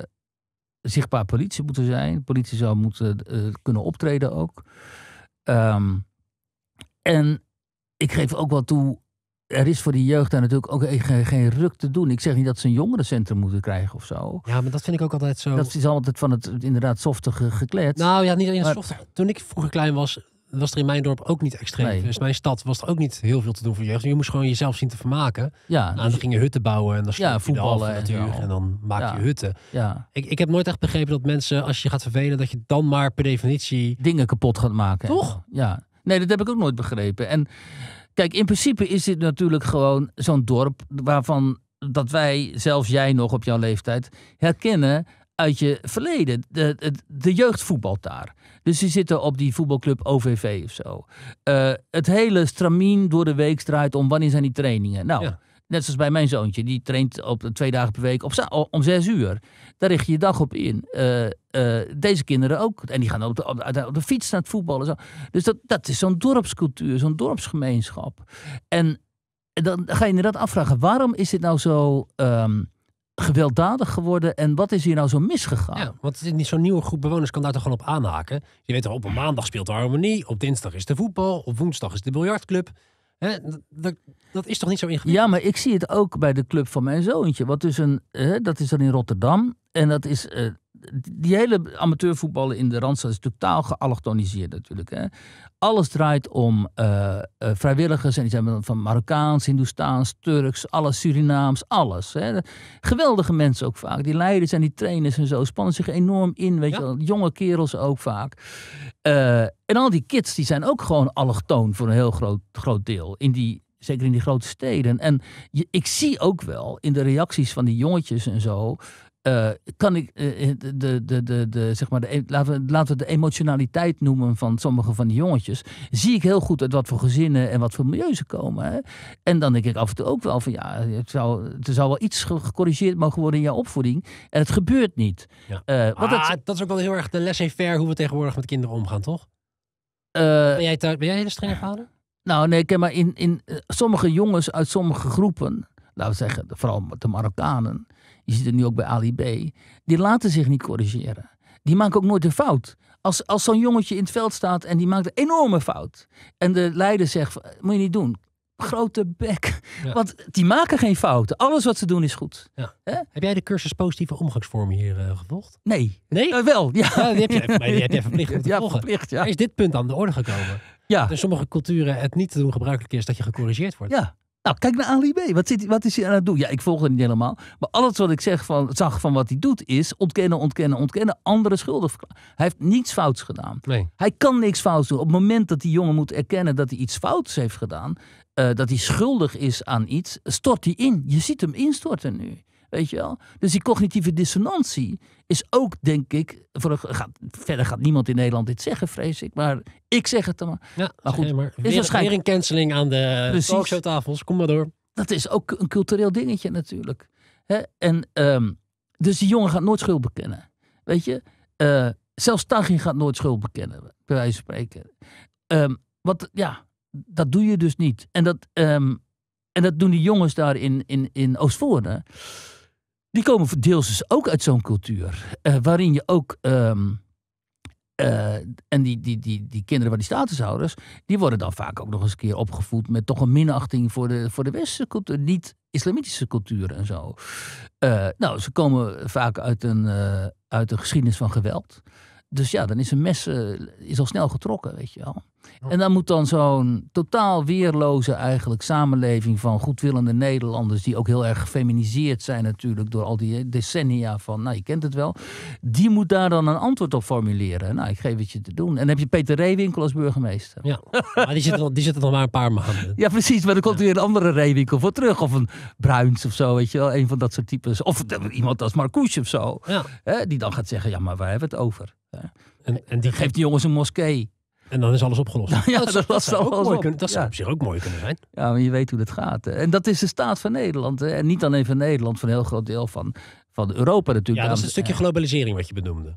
zichtbaar politie moeten zijn. Politie zou moeten eh, kunnen optreden ook. Ehm, en ik geef ook wel toe, er is voor die jeugd daar natuurlijk ook geen, geen, ruk te doen. Ik zeg niet dat ze een jongerencentrum moeten krijgen of zo. Ja, maar dat vind ik ook altijd zo. Dat is altijd van het inderdaad softige geklet. Nou ja, niet alleen het Toen ik vroeger klein was, was er in mijn dorp ook niet extreem. Dus mijn stad was er ook niet heel veel te doen voor jeugd. Je moest gewoon jezelf zien te vermaken. Ja, nou, dan dus gingen je hutten bouwen en dan ja, voetballen en, natuurlijk, en dan maak je hutten. Ja. Ik, ik heb nooit echt begrepen dat mensen, als je gaat vervelen, dat je dan maar per definitie dingen kapot gaat maken. Toch? Ja. Nee, dat heb ik ook nooit begrepen. En kijk, in principe is dit natuurlijk gewoon zo'n dorp waarvan dat wij, zelfs jij nog op jouw leeftijd, herkennen uit je verleden. De, de, jeugd voetbalt daar. Dus die zitten op die voetbalclub OVV of zo. Eh, het hele stramien door de week draait om wanneer zijn die trainingen. Nou, net zoals bij mijn zoontje. Die traint op twee dagen per week op, om zes uur. Daar richt je je dag op in. Eh, eh, deze kinderen ook. En die gaan op de, op de, fiets naar het voetballen. Zo. Dus dat, dat is zo'n dorpscultuur, zo'n dorpsgemeenschap. En dan ga je inderdaad afvragen, waarom is dit nou zo... Ehm, gewelddadig geworden en wat is hier nou zo misgegaan? Ja, want zo'n nieuwe groep bewoners kan daar toch gewoon op aanhaken. Je weet toch, op een maandag speelt de harmonie, op dinsdag is de voetbal, op woensdag is de biljartclub. dat, dat, is toch niet zo ingewikkeld? Ja, maar ik zie het ook bij de club van mijn zoontje. Wat is dus een, dat is dan in Rotterdam. En dat is eh, die hele amateurvoetballen in de Randstad is totaal geallochtoniseerd natuurlijk. Hè? Alles draait om eh, eh, vrijwilligers. En die zijn van Marokkaans, Hindoestaans, Turks, alles Surinaams, alles. Hè? Geweldige mensen ook vaak. Die leiders en die trainers en zo spannen zich enorm in. Weet je wel, jonge kerels ook vaak. Eh, en al die kids die zijn ook gewoon allochtoon voor een heel groot, groot deel. In die, zeker in die grote steden. En je, ik zie ook wel in de reacties van die jongetjes en zo. Eh, kan ik eh, eh, de, de, de, de, zeg maar de, e-, laten, we, laten we de emotionaliteit noemen van sommige van die jongetjes. Zie ik heel goed uit wat voor gezinnen en wat voor milieu ze komen. Hè? En dan denk ik af en toe ook wel van ja, het zou, er zou wel iets gecorrigeerd mogen worden in jouw opvoeding. En het gebeurt niet. Ja. dat, ah, dat, is ook wel heel erg de laissez-faire hoe we tegenwoordig met kinderen omgaan, toch? ben, jij, ben jij hele strenge vader? Nou nee, maar in, in sommige jongens uit sommige groepen, laten we zeggen vooral de Marokkanen je ziet het nu ook bij Ali B, die laten zich niet corrigeren. Die maken ook nooit een fout. Als, als zo'n jongetje in het veld staat en die maakt een enorme fout. En de leider zegt, moet je niet doen. Grote bek. Want die maken geen fouten. Alles wat ze doen is goed. Heb jij de cursus positieve omgangsvormen hier eh, gevolgd? Nee. Nee? Eh, wel, ja. die, heb je, die heb je verplicht om te ja, Verplicht, ja. Is dit punt aan de orde gekomen? Ja. Dat in sommige culturen het niet te doen gebruikelijk is dat je gecorrigeerd wordt. Ja. Nou, kijk naar Ali B. Wat, zit, wat is hij aan het doen? Ja, ik volg het niet helemaal. Maar alles wat ik zeg van, zag van wat hij doet is ontkennen, ontkennen, ontkennen. Andere schuldig Hij heeft niets fouts gedaan. Nee. Hij kan niks fouts doen. Op het moment dat die jongen moet erkennen dat hij iets fouts heeft gedaan. Eh, dat hij schuldig is aan iets. Stort hij in. Je ziet hem instorten nu. Weet je wel? Dus die cognitieve dissonantie is ook, denk ik. Voor, gaat, verder gaat niemand in Nederland dit zeggen, vrees ik. Maar ik zeg het dan maar. Ja, maar goed. Maar. Weer, is waarschijnlijk... weer een canceling aan de talkshowtafels. Kom maar door. Dat is ook een cultureel dingetje natuurlijk. Hè? En, ehm, dus die jongen gaat nooit schuld bekennen. Weet je? Eh, zelfs Tagin gaat nooit schuld bekennen, bij wijze van spreken. Um, wat, ja, dat doe je dus niet. En dat, ehm, en dat doen die jongens daar in, in, in Oostvoorne die komen deels dus ook uit zo'n cultuur. Eh, waarin je ook. Ehm, eh, en die, die, die, die kinderen van die statushouders, die worden dan vaak ook nog eens een keer opgevoed met toch een minachting voor de, voor de westerse cultuur, niet-islamitische culturen en zo. Eh, nou, ze komen vaak uit een, uit een geschiedenis van geweld. Dus ja, dan is een mes is al snel getrokken, weet je wel. En dan moet dan zo'n totaal weerloze eigenlijk samenleving van goedwillende Nederlanders, die ook heel erg gefeminiseerd zijn natuurlijk door al die eh, decennia van, nou je kent het wel, die moet daar dan een antwoord op formuleren. Nou, ik geef het je te doen. En dan heb je Peter Reewinkel als burgemeester. Ja, maar die zit, er, die zit er nog maar een paar maanden. Ja, precies, maar dan komt ja. weer een andere Reewinkel voor terug. Of een Bruins of zo, weet je wel, een van dat soort types. Of iemand als Marcouche of zo, hè, die dan gaat zeggen, ja, maar waar hebben we het over? En, en die geeft die jongens een moskee. En dan is alles opgelost. ja, dat, dat, dat zou, ook mooi kunnen, dat op zich ook mooi kunnen zijn. Ja, maar je weet hoe dat gaat. En dat is de staat van Nederland. En niet alleen van Nederland, van een heel groot deel van, van Europa natuurlijk. Ja, dat is een stukje globalisering wat je benoemde.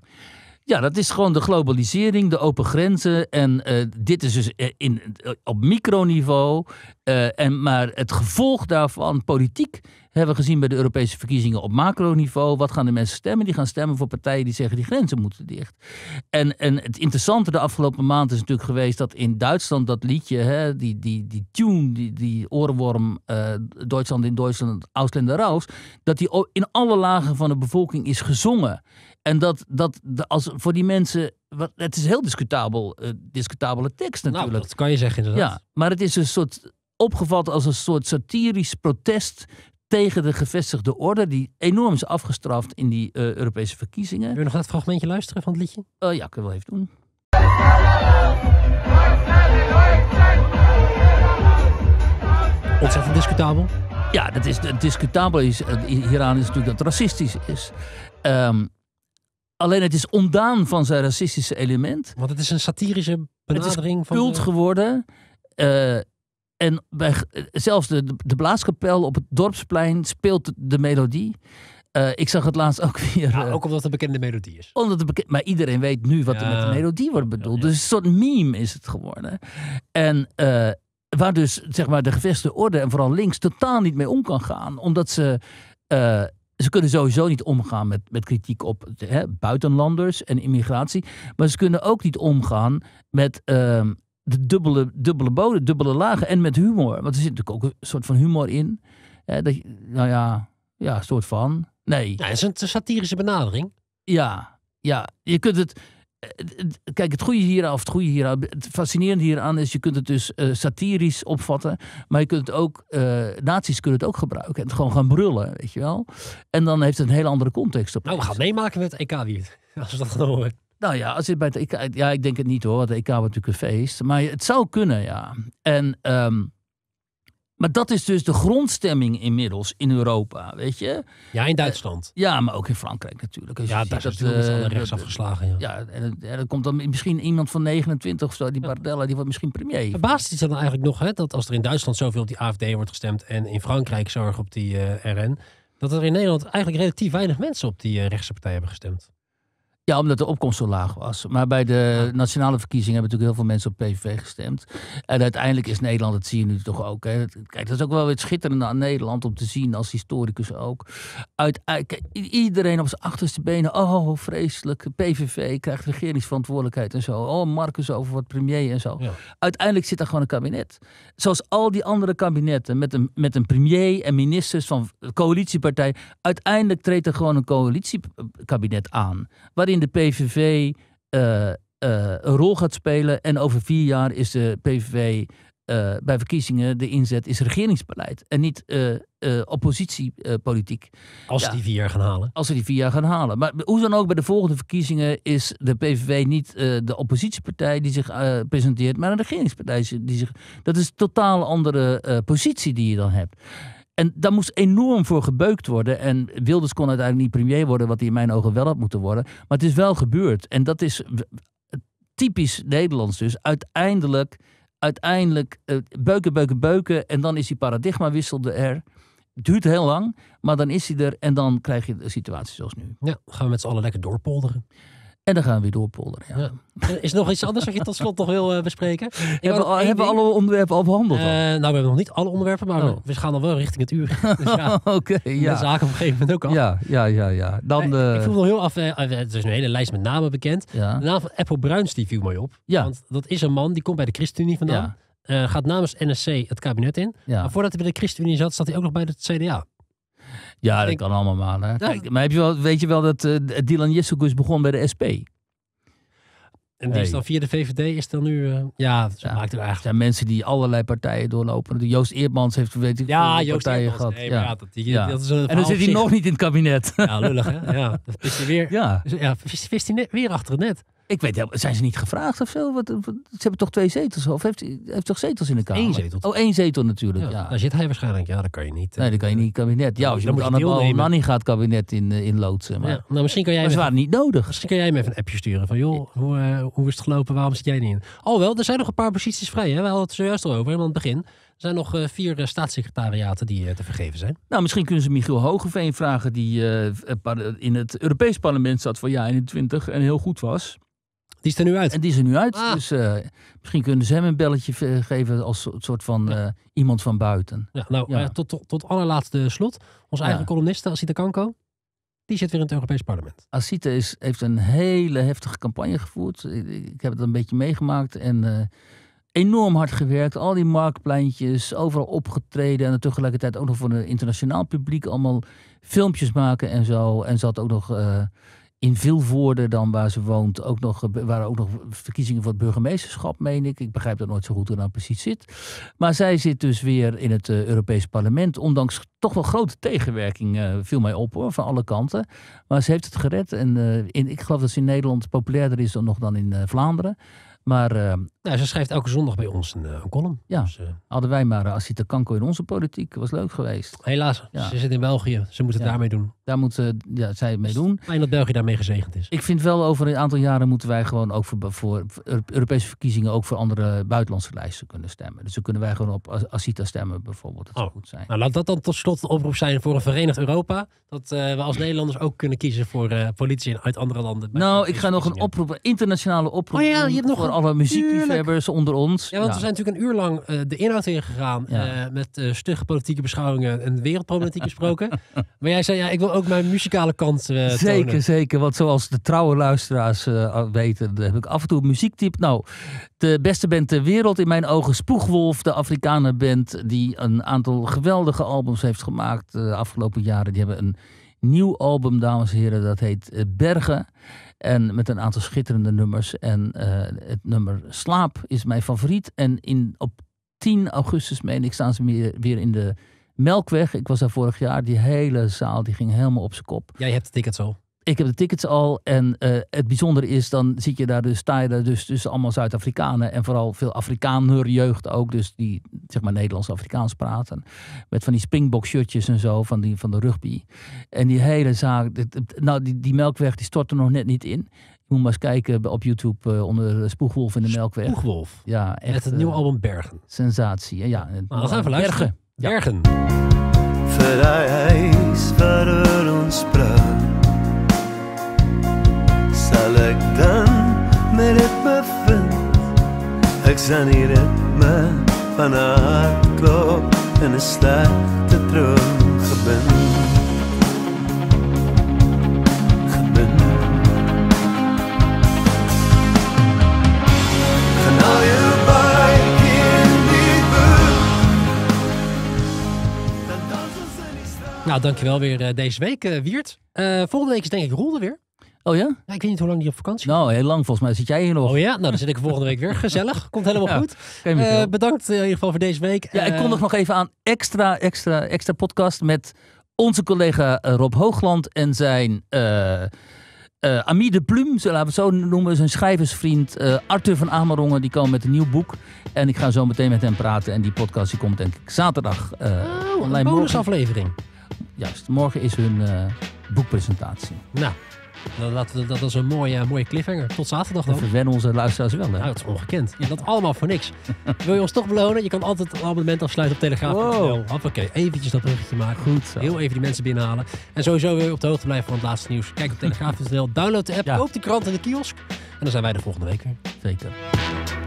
Ja, dat is gewoon de globalisering, de open grenzen. En eh, dit is dus eh, in, op microniveau. Uh, en, maar het gevolg daarvan, politiek, hebben we gezien bij de Europese verkiezingen op macroniveau. Wat gaan de mensen stemmen? Die gaan stemmen voor partijen die zeggen die grenzen moeten dicht. En, en het interessante de afgelopen maand is natuurlijk geweest dat in Duitsland dat liedje, hè, die, die, die tune, die, die orenworm eh, Duitsland in Duitsland, Ausländer raus, dat die in alle lagen van de bevolking is gezongen. En dat, dat als voor die mensen. Wat, het is heel discutabel, eh, discutabele tekst nou, natuurlijk. Nou, dat kan je zeggen inderdaad. Ja, maar het is een soort opgevat als een soort satirisch protest tegen de gevestigde orde, die enorm is afgestraft in die eh, Europese verkiezingen. Wil je nog dat fragmentje luisteren van het liedje? Uh, ja, kunnen we wel even doen. Ontzettend discutabel. Ja, dat is discutabel is, eh, hieraan is natuurlijk dat het racistisch is. Ehm, alleen het is ondaan van zijn racistische element. Want het is een satirische benadering. Het is cult van geworden. En bij, zelfs de, de blaaskapel op het dorpsplein speelt de melodie. Eh, ik zag het laatst ook weer. Eh, ook omdat het een bekende melodie is. Omdat het bekend, maar iedereen weet nu wat er met de melodie wordt bedoeld. dus een soort meme is het geworden. En eh, waar dus zeg maar, de gevestigde orde en vooral links totaal niet mee om kan gaan. Omdat ze ze kunnen sowieso niet omgaan met, met kritiek op hè, buitenlanders en immigratie. Maar ze kunnen ook niet omgaan met ehm, de dubbele, dubbele bodem, dubbele lagen en met humor. Want er zit natuurlijk ook een soort van humor in. dat, nou ja, ja, een soort van. Nee. Ja, het is een satirische benadering. Ja, ja. Je kunt het. Eh, kijk, het goede hier, of het goede hier, het fascinerende hieraan is, je kunt het dus uh, satirisch opvatten, maar je kunt het ook, uh, eh, naties kunnen het ook gebruiken en het gewoon gaan brullen, weet je wel. En dan heeft het een hele andere context op. Nou, we gaan meemaken met EK weer, als we dat gaan horen. Nou ja, als je bij het EK, ja, ik denk het niet hoor. Het EK e wordt natuurlijk een feest. Maar het zou kunnen, ja. En, ehm, maar dat is dus de grondstemming inmiddels in Europa, weet je? Ja, in Duitsland. Eh, ja, maar ook in Frankrijk natuurlijk. ja, dus daar is natuurlijk uh, eh, rechtsafgeslagen. Ja, ja en, dan komt dan misschien iemand van 29 of zo, die Bardella, die wordt misschien premier. Verbaast is dat dan eigenlijk nog, hè? Dat als er in Duitsland zoveel op die AFD wordt gestemd en in Frankrijk zorg op die eh, RN, dat er in Nederland eigenlijk relatief weinig mensen op die rechtse partij hebben gestemd. Ja, omdat de opkomst zo laag was. Maar bij de nationale verkiezingen hebben natuurlijk heel veel mensen op PVV gestemd. En uiteindelijk is Nederland, dat zie je nu toch ook. Hè. Kijk, dat is ook wel weer schitterend aan Nederland om te zien, als historicus ook. Uit, iedereen op zijn achterste benen. Oh, vreselijk. PVV krijgt regeringsverantwoordelijkheid en zo. Oh, Marcus over wordt premier en zo. Uiteindelijk zit daar gewoon een kabinet. Zoals al die andere kabinetten met een, met een premier en ministers van coalitiepartij. Uiteindelijk treedt er gewoon een coalitiekabinet aan. Waarin in de PVV uh, eh, eh, een rol gaat spelen. En over vier jaar is de PVV eh, bij verkiezingen de inzet is regeringsbeleid. En niet oppositiepolitiek. als ze die vier jaar gaan halen. Als ze die vier jaar gaan halen. Maar hoe dan ook, bij de volgende verkiezingen is de PVV niet de oppositiepartij die zich presenteert, maar een regeringspartij die zich. Dat is een totaal andere positie die je dan hebt. En daar moest enorm voor gebeukt worden. En Wilders kon uiteindelijk niet premier worden, wat hij in mijn ogen wel had moeten worden. Maar het is wel gebeurd. En dat is typisch Nederlands dus. Uiteindelijk, uiteindelijk eh, beuken, beuken, beuken. En dan is die paradigmawissel er. Duurt heel lang, maar dan is hij er. En dan krijg je de situatie zoals nu. Ja, gaan we met z'n allen lekker doorpolderen. En dan gaan we weer doorpolderen. Ja. Eh, is er nog iets anders wat je tot slot nog wil eh, bespreken? hebben, we, hebben alle onderwerpen al behandeld? Eh, nou, we hebben nog niet alle onderwerpen, maar we, oh. gaan al wel richting het uur. Dus ja, Oké, ja. De zaken op een gegeven moment ook al. Ja, ja, ja. ja. Dan, Ik voel me heel af, het is een hele lijst met namen bekend. Ja. De naam van Apple Bruins die viel mij op. Ja. Want dat is een man, die komt bij de ChristenUnie vandaan. gaat namens NSC het kabinet in. Maar voordat hij bij de ChristenUnie zat, zat hij ook nog bij de CDA. Ja, dat kan allemaal maar. Hè? Kijk, maar heb je wel, weet je wel dat uh, Dylan Jessicus begon bij de SP? En die is dan via de VVD, is dan nu... Uh, ja, maakt er eigenlijk... zijn mensen die allerlei partijen doorlopen. Joost Eerdmans heeft, weet ik, ja, Joost partijen gehad. Nee, ja. dat, Dat is een en dan zit hij nog niet in het kabinet. Ja, lullig hè? Ja, dan vist hij weer, ja. vist, hij weer achter het net. Ik weet helemaal, zijn ze niet gevraagd of zo? Wat, ze hebben toch twee zetels? Of heeft hij heeft toch zetels in de Kamer? Eén zetel. Oh, één zetel natuurlijk. Ja, Daar zit hij waarschijnlijk. Ja, dat kan je niet. Eh. Nee, dat kan je niet. Kabinet. Ja, als je dan met gaat kabinet in, eh, in loodsen. Maar, ja, nou, misschien kan jij maar ze waren niet nodig. Misschien kan jij me even een appje sturen van, joh, hoe, eh, hoe is het gelopen? Waarom zit jij niet in? Oh, wel er zijn nog een paar posities vrij. Hè? We hadden het zojuist al over, helemaal het begin. Er zijn nog vier staatssecretariaten die te vergeven zijn. Nou, misschien kunnen ze Michiel Hogeveen vragen, die in het Europees parlement zat voor jaar 21 en heel goed was. Die is er nu uit. En die zijn nu uit. Ah. Dus eh, misschien kunnen ze hem een belletje eh, geven als soort van eh, iemand van buiten. Ja, nou, ja. tot, tot, tot, allerlaatste slot. Onze eigen columniste, Asita Kanko. Die zit weer in het Europees Parlement. Asita is, heeft een hele heftige campagne gevoerd. Ik, heb het een beetje meegemaakt. En enorm hard gewerkt. Al die marktpleintjes, overal opgetreden. En tegelijkertijd ook nog voor een internationaal publiek allemaal filmpjes maken en zo. En zat ook nog in veel woorden dan waar ze woont ook nog, waren ook nog verkiezingen voor het burgemeesterschap, meen ik. Ik begrijp dat nooit zo goed hoe dan precies zit. Maar zij zit dus weer in het uh, Europese parlement. Ondanks toch wel grote tegenwerking, uh, viel mij op hoor, van alle kanten. Maar ze heeft het gered. En eh, in, ik geloof dat ze in Nederland populairder is dan nog dan in Vlaanderen. Maar nou, ze schrijft elke zondag bij ons een, eh, een column. Ja, dus, eh, hadden wij maar eh, Asita Kanko in onze politiek. Was leuk geweest. Helaas, ze zit in België. Ze moet het daarmee doen. Daar moet ja, zij mee dus doen. Fijn dat België daarmee gezegend is. Ik vind wel over een aantal jaren moeten wij gewoon ook voor, voor Europese verkiezingen ook voor andere buitenlandse lijsten kunnen stemmen. Dus dan kunnen wij gewoon op Asita stemmen bijvoorbeeld. Dat zou oh. goed zijn. Nou, laat dat dan tot slot een oproep zijn voor een verenigd Europa. Dat we als Nederlanders ook kunnen kiezen voor politie uit andere landen. Nou, ik ga nog een oproep, internationale oproep oh, ja, je hebt nog een... alle muziek liefhebbers onder ons. Ja, want we zijn natuurlijk een uur lang eh, de inhoud ingegaan. gegaan eh, met uh, stugge politieke beschouwingen en wereldproblematiek gesproken. maar jij zei, ja, ik wil ook mijn muzikale kant Zeker, tonen. zeker. Want zoals de trouwe luisteraars weten, heb ik af en toe een muziektip. Nou, de beste band ter wereld in mijn ogen, Spoegwolf. De Afrikanen band die een aantal geweldige albums heeft gemaakt de afgelopen jaren. Die hebben een nieuw album, dames en heren. Dat heet eh, Bergen. En met een aantal schitterende nummers. En eh, het nummer Slaap is mijn favoriet. En in, op 10 augustus, meen ik, staan ze weer, weer in de Melkweg. Ik was daar vorig jaar. Die hele zaal die ging helemaal op zijn kop. Ja, je hebt de tickets al. Ik heb de tickets al. En eh, het bijzondere is, dan zie je daar dus, sta je daar dus tussen allemaal Zuid-Afrikanen. En vooral veel Afrikaner jeugd ook. Dus die, zeg maar, Nederlands-Afrikaans praten. Met van die springbok shirtjes en zo, van, die, van de rugby. En die hele zaak, nou, die, die melkweg, die stort er nog net niet in. Je moet maar eens kijken op YouTube uh, onder eh, Spoegwolf in de Melkweg. Spoegwolf? Ja, echt. Met het nieuwe album Bergen. Sensatie, ja. Nou, we gaan even luisteren. Bergen. Bergen. sanire me van haar hartklop en een slechte droom gebin. Gebin. Gaan al je baie die boek. Nou, dankjewel weer eh, deze week, eh, Wiert. Uh, volgende week is denk ik Roel weer. Oh ja? Ik weet niet hoe lang die op vakantie Nou, heel lang volgens mij. Zit jij hier nog? Oh ja? Nou, dan zit ik volgende week weer. Gezellig. Komt helemaal goed. Eh, bedankt eh, in ieder geval voor deze week. Ja, ik eh, kondig nog even aan extra, extra, extra podcast met onze collega Rob Hoogland en zijn... Uh, uh, Ami de Plum, zo, we het zo noemen, zijn schrijversvriend Arthur van Amerongen, die komen met een nieuw boek. En ik ga zo meteen met hem praten. En die podcast komt denk ik zaterdag. Uh, oh, een Juist, morgen is hun boekpresentatie. Nou. Dan laten we, dat is een mooie, mooie cliffhanger. Tot zaterdag dan. We verwennen onze luisteraars wel. Hè? Nou, dat is ongekend. Dat allemaal voor niks. Wil je ons toch belonen? Je kan altijd een abonnement afsluiten op Telegraaf.nl. Wow. Hoppakee, eventjes dat bruggetje maken. Goed zo. Heel even die mensen binnenhalen. En sowieso wil je op de hoogte blijven van het laatste nieuws. Kijk op Telegraaf.nl, download de app, ja. koop de krant in de kiosk. En dan zijn wij de volgende week weer. Zeker.